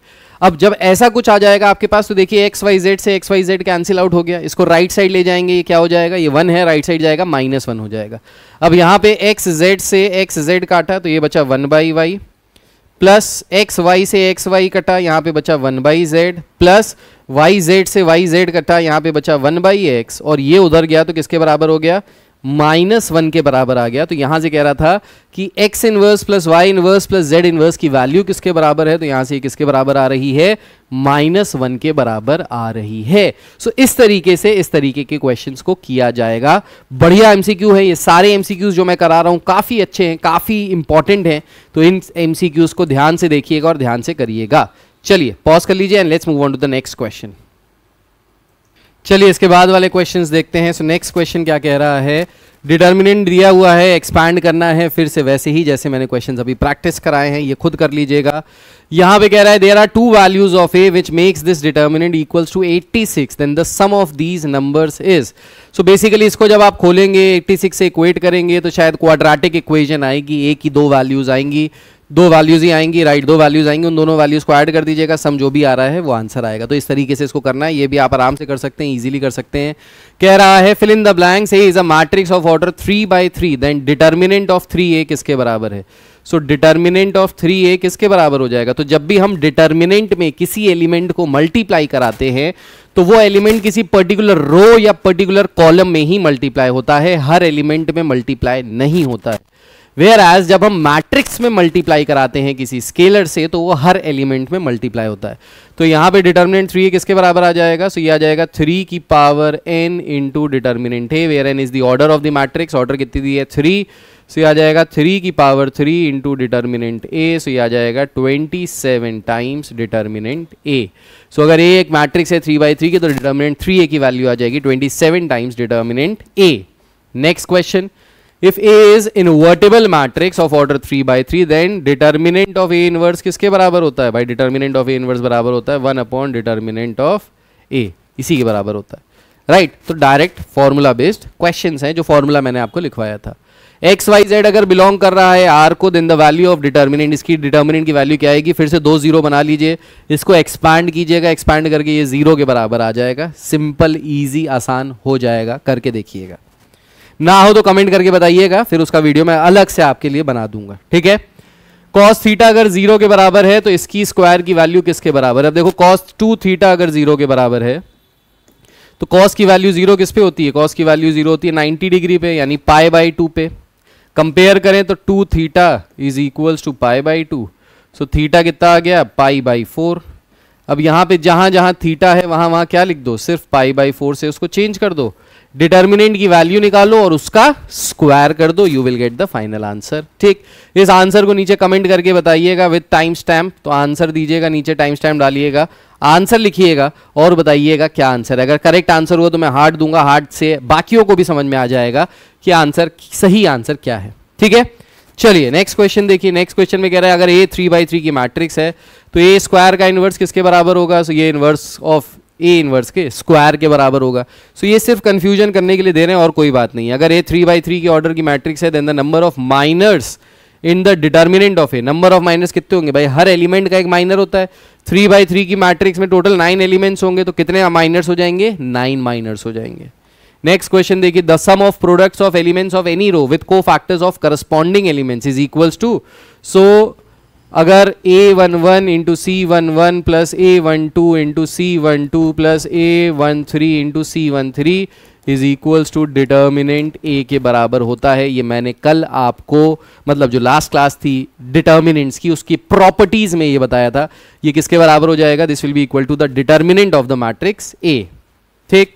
अब जब ऐसा कुछ आ जाएगा आपके पास तो देखिए एक्स वाई जेड से x Y Z cancel out हो गया इसको राइट साइड ले जाएंगे ये क्या हो जाएगा ये वन है राइट साइड जाएगा माइनस वन हो जाएगा अब यहाँ पे एक्स जेड से एक्स जेड काटा तो ये बचा one by y plus x y से एक्स वाई कटा यहाँ पे बचा one by z plus Y Z से वाई जेड कटा यहाँ पे बचा वन बाई एक्स और ये उधर गया तो किसके बराबर हो गया माइनस वन के बराबर आ गया तो यहां से कह रहा था कि x inverse plus y inverse plus z inverse की वैल्यू किसके बराबर है तो यहां से किसके बराबर आ रही है माइनस वन के बराबर आ रही है सो so, इस तरीके से इस तरीके के क्वेश्चंस को किया जाएगा बढ़िया एमसीक्यू है ये सारे एमसीक्यूज जो मैं करा रहा हूं काफी अच्छे हैं काफी इंपॉर्टेंट हैं तो इन एमसीक्यूज को ध्यान से देखिएगा और ध्यान से करिएगा चलिए पॉज कर लीजिए and let's move on to the next question चलिए इसके बाद वाले क्वेश्चन देखते हैं सो नेक्स्ट क्वेश्चन क्या कह रहा है डिटर्मिनेंट दिया हुआ है एक्सपैंड करना है फिर से वैसे ही जैसे मैंने क्वेश्चंस अभी प्रैक्टिस कराए हैं ये खुद कर लीजिएगा यहाँ पे कह रहा है there are two values of A which makes this determinant equals to 86 then the sum of these number is so basically इसको जब आप खोलेंगे 86 से इक्वेट करेंगे तो शायद क्वाड्राटिक इक्वेजन आएगी ए की दो वैल्यूज आएंगी दो वैल्यूज ही आएंगी राइट दो वैल्यूज आएंगी उन दोनों वैल्यूज को ऐड कर दीजिएगा सम जो भी आ रहा है वो आंसर आएगा तो इस तरीके से इसको करना है ये भी आप आराम से कर सकते हैं इजीली कर सकते हैं कह रहा है fill in the blanks A is a matrix of order three by three then determinant of three A किसके बराबर है so determinant of three A किसके बराबर हो जाएगा तो जब भी हम डिटर्मिनेंट में किसी एलिमेंट को मल्टीप्लाई कराते हैं तो वो एलिमेंट किसी पर्टिकुलर रो या पर्टिकुलर कॉलम में ही मल्टीप्लाई होता है हर एलिमेंट में मल्टीप्लाई नहीं होता है वेयर एज जब हम मैट्रिक्स में मल्टीप्लाई कराते हैं किसी स्केलर से तो वो हर एलिमेंट में मल्टीप्लाई होता है तो यहाँ पे डिटर्मिनेंट थ्री किसके बराबर आ जाएगा सो so, ये आ जाएगा थ्री की पावर एन इंटू डिटर्मिनेंट है where n is the order of the matrix order कितनी दी है थ्री सो ये आ जाएगा थ्री की power three into determinant A so ये आ जाएगा twenty seven times determinant A so अगर ए एक मैट्रिक्स है थ्री बाई थ्री की तो डिटर्मिनेंट थ्री ए की वैल्यू आ जाएगी twenty seven times determinant A next question if A is invertible matrix of order three by three then determinant of A inverse किसके बराबर होता है भाई डिटर्मिनेंट ऑफ ए इनवर्स बराबर होता है one upon determinant of A इसी के बराबर होता है राइट right, तो डायरेक्ट फॉर्मूला बेस्ड क्वेश्चंस हैं जो फॉर्मूला मैंने आपको लिखवाया था एक्स वाई जेड अगर बिलोंग कर रहा है आर को then the value of determinant इसकी डिटर्मिनेंट की वैल्यू क्या आएगी फिर से दो जीरो बना लीजिए इसको एक्सपैंड कीजिएगा एक्सपैंड करके ये जीरो के बराबर आ जाएगा सिंपल ईजी आसान हो जाएगा करके देखिएगा ना हो तो कमेंट करके बताइएगा फिर उसका वीडियो मैं अलग से आपके लिए बना दूंगा ठीक है कॉस थीटा अगर जीरो के बराबर है तो इसकी स्क्वायर की वैल्यू किसके बराबर है अब देखो कॉस टू थीटा अगर जीरो के बराबर है तो कॉस की वैल्यू जीरो किस पे होती है कॉस की वैल्यू जीरो होती है 90 डिग्री पे यानी पाए बाई टू पे कंपेयर करें तो two theta is equals to pi by two so theta कितना आ गया पाई बाई फोर अब यहाँ पे जहाँ जहाँ थीटा है वहाँ वहाँ क्या लिख दो सिर्फ पाई बाई फोर से उसको चेंज कर दो डिटर्मिनेंट की वैल्यू निकालो और उसका स्क्वायर कर दो you will get the final answer ठीक इस आंसर को नीचे कमेंट करके बताइएगा विद टाइम स्टैम्प तो आंसर दीजिएगा नीचे टाइम स्टैम्प डालिएगा आंसर लिखिएगा और बताइएगा क्या आंसर है अगर करेक्ट आंसर हुआ तो मैं हार्ट दूंगा हार्ट से बाकियों को भी समझ में आ जाएगा कि आंसर सही आंसर क्या है ठीक है चलिए नेक्स्ट क्वेश्चन देखिए नेक्स्ट क्वेश्चन में कह रहा है अगर ए थ्री बाई थ्री की मैट्रिक्स है तो ए स्क्वायर का इन्वर्स किसके बराबर होगा सो ये इन्वर्स ऑफ ए इन्वर्स के स्क्वायर के बराबर होगा सो ये सिर्फ कंफ्यूजन करने के लिए दे रहे हैं और कोई बात नहीं अगर ए थ्री बाई थ्री के ऑर्डर की मैट्रिक्स है then the number of minors in the determinant of A number of minus कितने होंगे भाई हर एलिमेंट का एक माइनर होता है थ्री बाई थ्री की मैट्रिक्स में टोटल नाइन एलिमेंट्स होंगे तो कितने माइनर्स हो जाएंगे नाइन माइनर्स हो जाएंगे नेक्स्ट क्वेश्चन देखिए the sum of products of elements of any row with cofactors of corresponding elements is equals to so अगर ए one one into C one one plus A one two into C one two plus A one three into C one three is equals to determinant A के बराबर होता है ये मैंने कल आपको मतलब जो लास्ट क्लास थी डिटर्मिनेंट्स की उसकी प्रॉपर्टीज में ये बताया था ये किसके बराबर हो जाएगा this will be equal to the determinant of the matrix A ठीक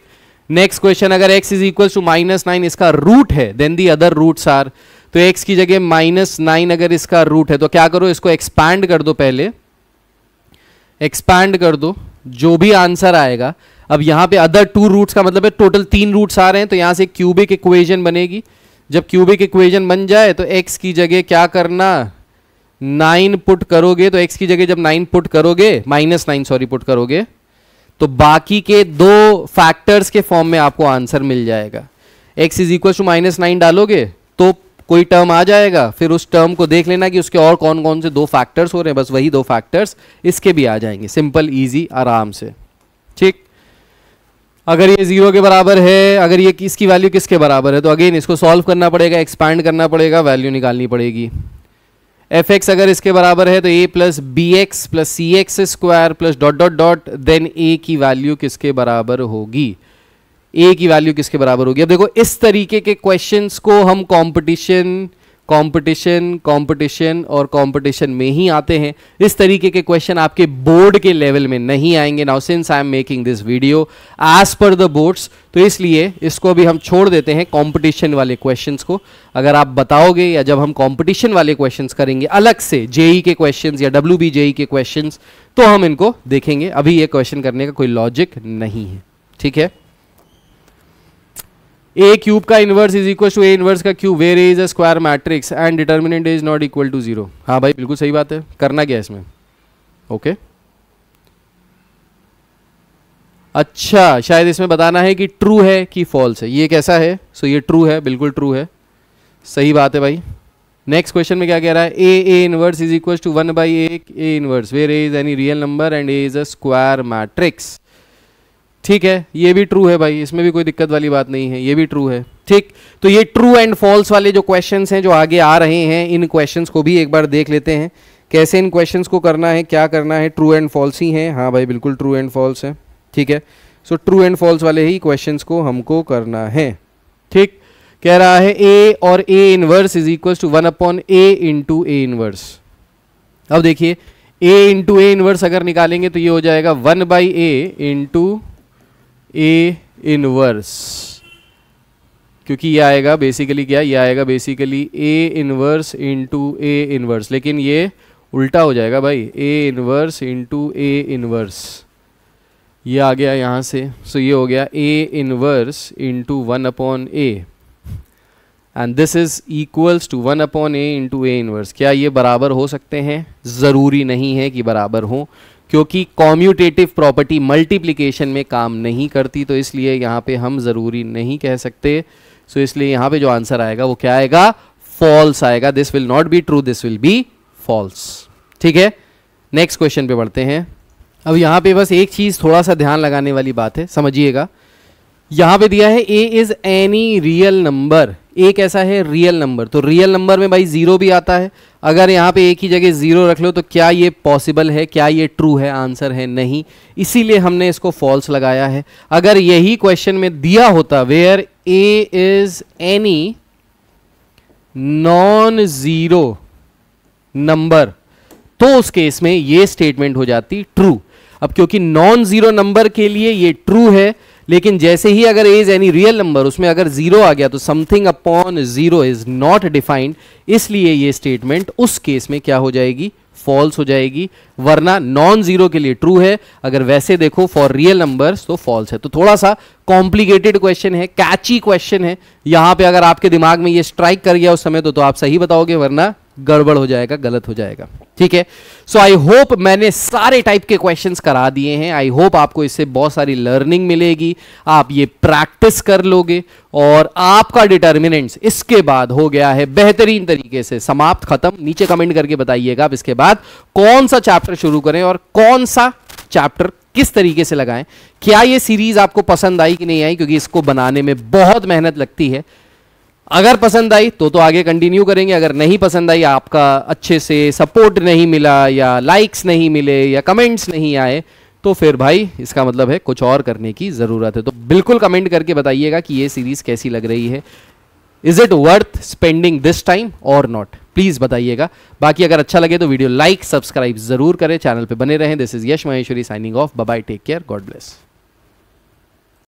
नेक्स्ट क्वेश्चन अगर x is equal to minus nine इसका रूट है then the other roots are तो एक्स की जगह माइनस नाइन अगर इसका रूट है तो क्या करो इसको एक्सपैंड कर दो पहले एक्सपैंड कर दो जो भी आंसर आएगा अब यहाँ पे अदर टू रूट्स का मतलब है टोटल तीन रूट्स आ रहे हैं तो यहाँ से क्यूबिक इक्वेजन बनेगी जब क्यूबिक इक्वेजन बन जाए तो एक्स की जगह क्या करना नाइन पुट करोगे तो एक्स की जगह जब नाइन पुट करोगे माइनस नाइन सॉरी पुट करोगे तो बाकी के दो फैक्टर्स के फॉर्म में आपको आंसर मिल जाएगा x is equal to minus nine डालोगे तो कोई टर्म आ जाएगा फिर उस टर्म को देख लेना कि उसके और कौन कौन से दो फैक्टर्स हो रहे हैं बस वही दो फैक्टर्स इसके भी आ जाएंगे सिंपल ईजी आराम से अगर ये जीरो के बराबर है अगर ये किसकी वैल्यू किसके बराबर है तो अगेन इसको सॉल्व करना पड़ेगा एक्सपैंड करना पड़ेगा वैल्यू निकालनी पड़ेगी एफ एक्स अगर इसके बराबर है तो A plus B x plus C x square plus dot dot dot then A की वैल्यू किसके बराबर होगी ए की वैल्यू किसके बराबर होगी अब देखो इस तरीके के क्वेश्चंस को हम कंपटीशन कंपटीशन कंपटीशन और कंपटीशन में ही आते हैं इस तरीके के क्वेश्चन आपके बोर्ड के लेवल में नहीं आएंगे now since I am making this video as per the boards तो इसलिए इसको भी हम छोड़ देते हैं कंपटीशन वाले क्वेश्चंस को अगर आप बताओगे या जब हम कंपटीशन वाले क्वेश्चंस करेंगे अलग से जेई e के क्वेश्चन या डब्ल्यू e के क्वेश्चन तो हम इनको देखेंगे अभी ये क्वेश्चन करने का कोई लॉजिक नहीं है ठीक है ए क्यूब का inverse is equal to A inverse का cube where is a square matrix and determinant is not equal to zero हाँ भाई बिल्कुल सही बात है करना क्या इसमें ओके okay? अच्छा शायद इसमें बताना है कि ट्रू है कि फॉल्स है ये कैसा है सो so, ये ट्रू है बिल्कुल ट्रू है सही बात है भाई नेक्स्ट क्वेश्चन में क्या कह रहा है A A inverse is equal to one by A inverse where is any real number and A is a square matrix ठीक है ये भी ट्रू है भाई इसमें भी कोई दिक्कत वाली बात नहीं है ये भी ट्रू है ठीक तो ये ट्रू एंड फॉल्स वाले जो क्वेश्चन हैं जो आगे आ रहे हैं इन क्वेश्चन को भी एक बार देख लेते हैं कैसे इन क्वेश्चन को करना है क्या करना है ट्रू एंड फॉल्स ही हैं हाँ भाई बिल्कुल ट्रू एंड फॉल्स है ठीक है सो ट्रू एंड फॉल्स वाले ही क्वेश्चन को हमको करना है ठीक कह रहा है ए और A inverse is equal to one upon A into A inverse अब देखिए ए इंटू ए इनवर्स अगर निकालेंगे तो ये हो जाएगा one by A into A inverse क्योंकि ये आएगा बेसिकली क्या ये आएगा basically A inverse into A inverse लेकिन ये उल्टा हो जाएगा भाई A inverse into A inverse ये आ गया यहाँ से सो so ये हो गया A inverse into one upon A and this is equals to one upon A into A inverse क्या ये बराबर हो सकते हैं ज़रूरी नहीं है कि बराबर हों क्योंकि कॉम्यूटेटिव प्रॉपर्टी मल्टीप्लीकेशन में काम नहीं करती तो इसलिए यहाँ पे हम ज़रूरी नहीं कह सकते सो so इसलिए यहाँ पे जो आंसर आएगा वो क्या आएगा फॉल्स आएगा this will not be true this will be false ठीक है नेक्स्ट क्वेश्चन पे बढ़ते हैं अब यहाँ पे बस एक चीज़ थोड़ा सा ध्यान लगाने वाली बात है समझिएगा यहाँ पे दिया है A is any real number एक ऐसा है रियल नंबर तो रियल नंबर में भाई ज़ीरो भी आता है अगर यहाँ पे एक ही जगह ज़ीरो रख लो तो क्या ये पॉसिबल है क्या ये ट्रू है आंसर है नहीं इसीलिए हमने इसको फॉल्स लगाया है अगर यही क्वेश्चन में दिया होता where A is any non zero number तो उस केस में ये स्टेटमेंट हो जाती ट्रू अब क्योंकि नॉन ज़ीरो नंबर के लिए ये ट्रू है लेकिन जैसे ही अगर एज एनी रियल नंबर उसमें अगर जीरो आ गया तो something upon zero is not defined इसलिए ये स्टेटमेंट उस केस में क्या हो जाएगी फॉल्स हो जाएगी वरना नॉन जीरो के लिए ट्रू है अगर वैसे देखो फॉर रियल नंबर तो फॉल्स है तो थोड़ा सा कॉम्प्लिकेटेड क्वेश्चन है कैची क्वेश्चन है यहां पे अगर आपके दिमाग में ये स्ट्राइक कर गया उस समय तो, तो आप सही बताओगे वरना गड़बड़ हो जाएगा गलत हो जाएगा ठीक है सो आई होप मैंने सारे टाइप के क्वेश्चंस करा दिए हैं आई होप आपको इससे बहुत सारी लर्निंग मिलेगी आप ये प्रैक्टिस कर लोगे और आपका डिटर्मिनेंट्स इसके बाद हो गया है बेहतरीन तरीके से समाप्त खत्म नीचे कमेंट करके बताइएगा आप इसके बाद कौन सा चैप्टर शुरू करें और कौन सा चैप्टर किस तरीके से लगाएं क्या ये सीरीज आपको पसंद आई कि नहीं आई क्योंकि इसको बनाने में बहुत मेहनत लगती है अगर पसंद आई तो तो आगे कंटिन्यू करेंगे अगर नहीं पसंद आई आपका अच्छे से सपोर्ट नहीं मिला या लाइक्स नहीं मिले या कमेंट्स नहीं आए तो फिर भाई इसका मतलब है कुछ और करने की ज़रूरत है तो बिल्कुल कमेंट करके बताइएगा कि ये सीरीज़ कैसी लग रही है is it worth spending this time और नॉट प्लीज़ बताइएगा बाकी अगर अच्छा लगे तो वीडियो लाइक सब्सक्राइब ज़रूर करें चैनल पर बने रहें this is Yash Maheshwari signing off bye take care God bless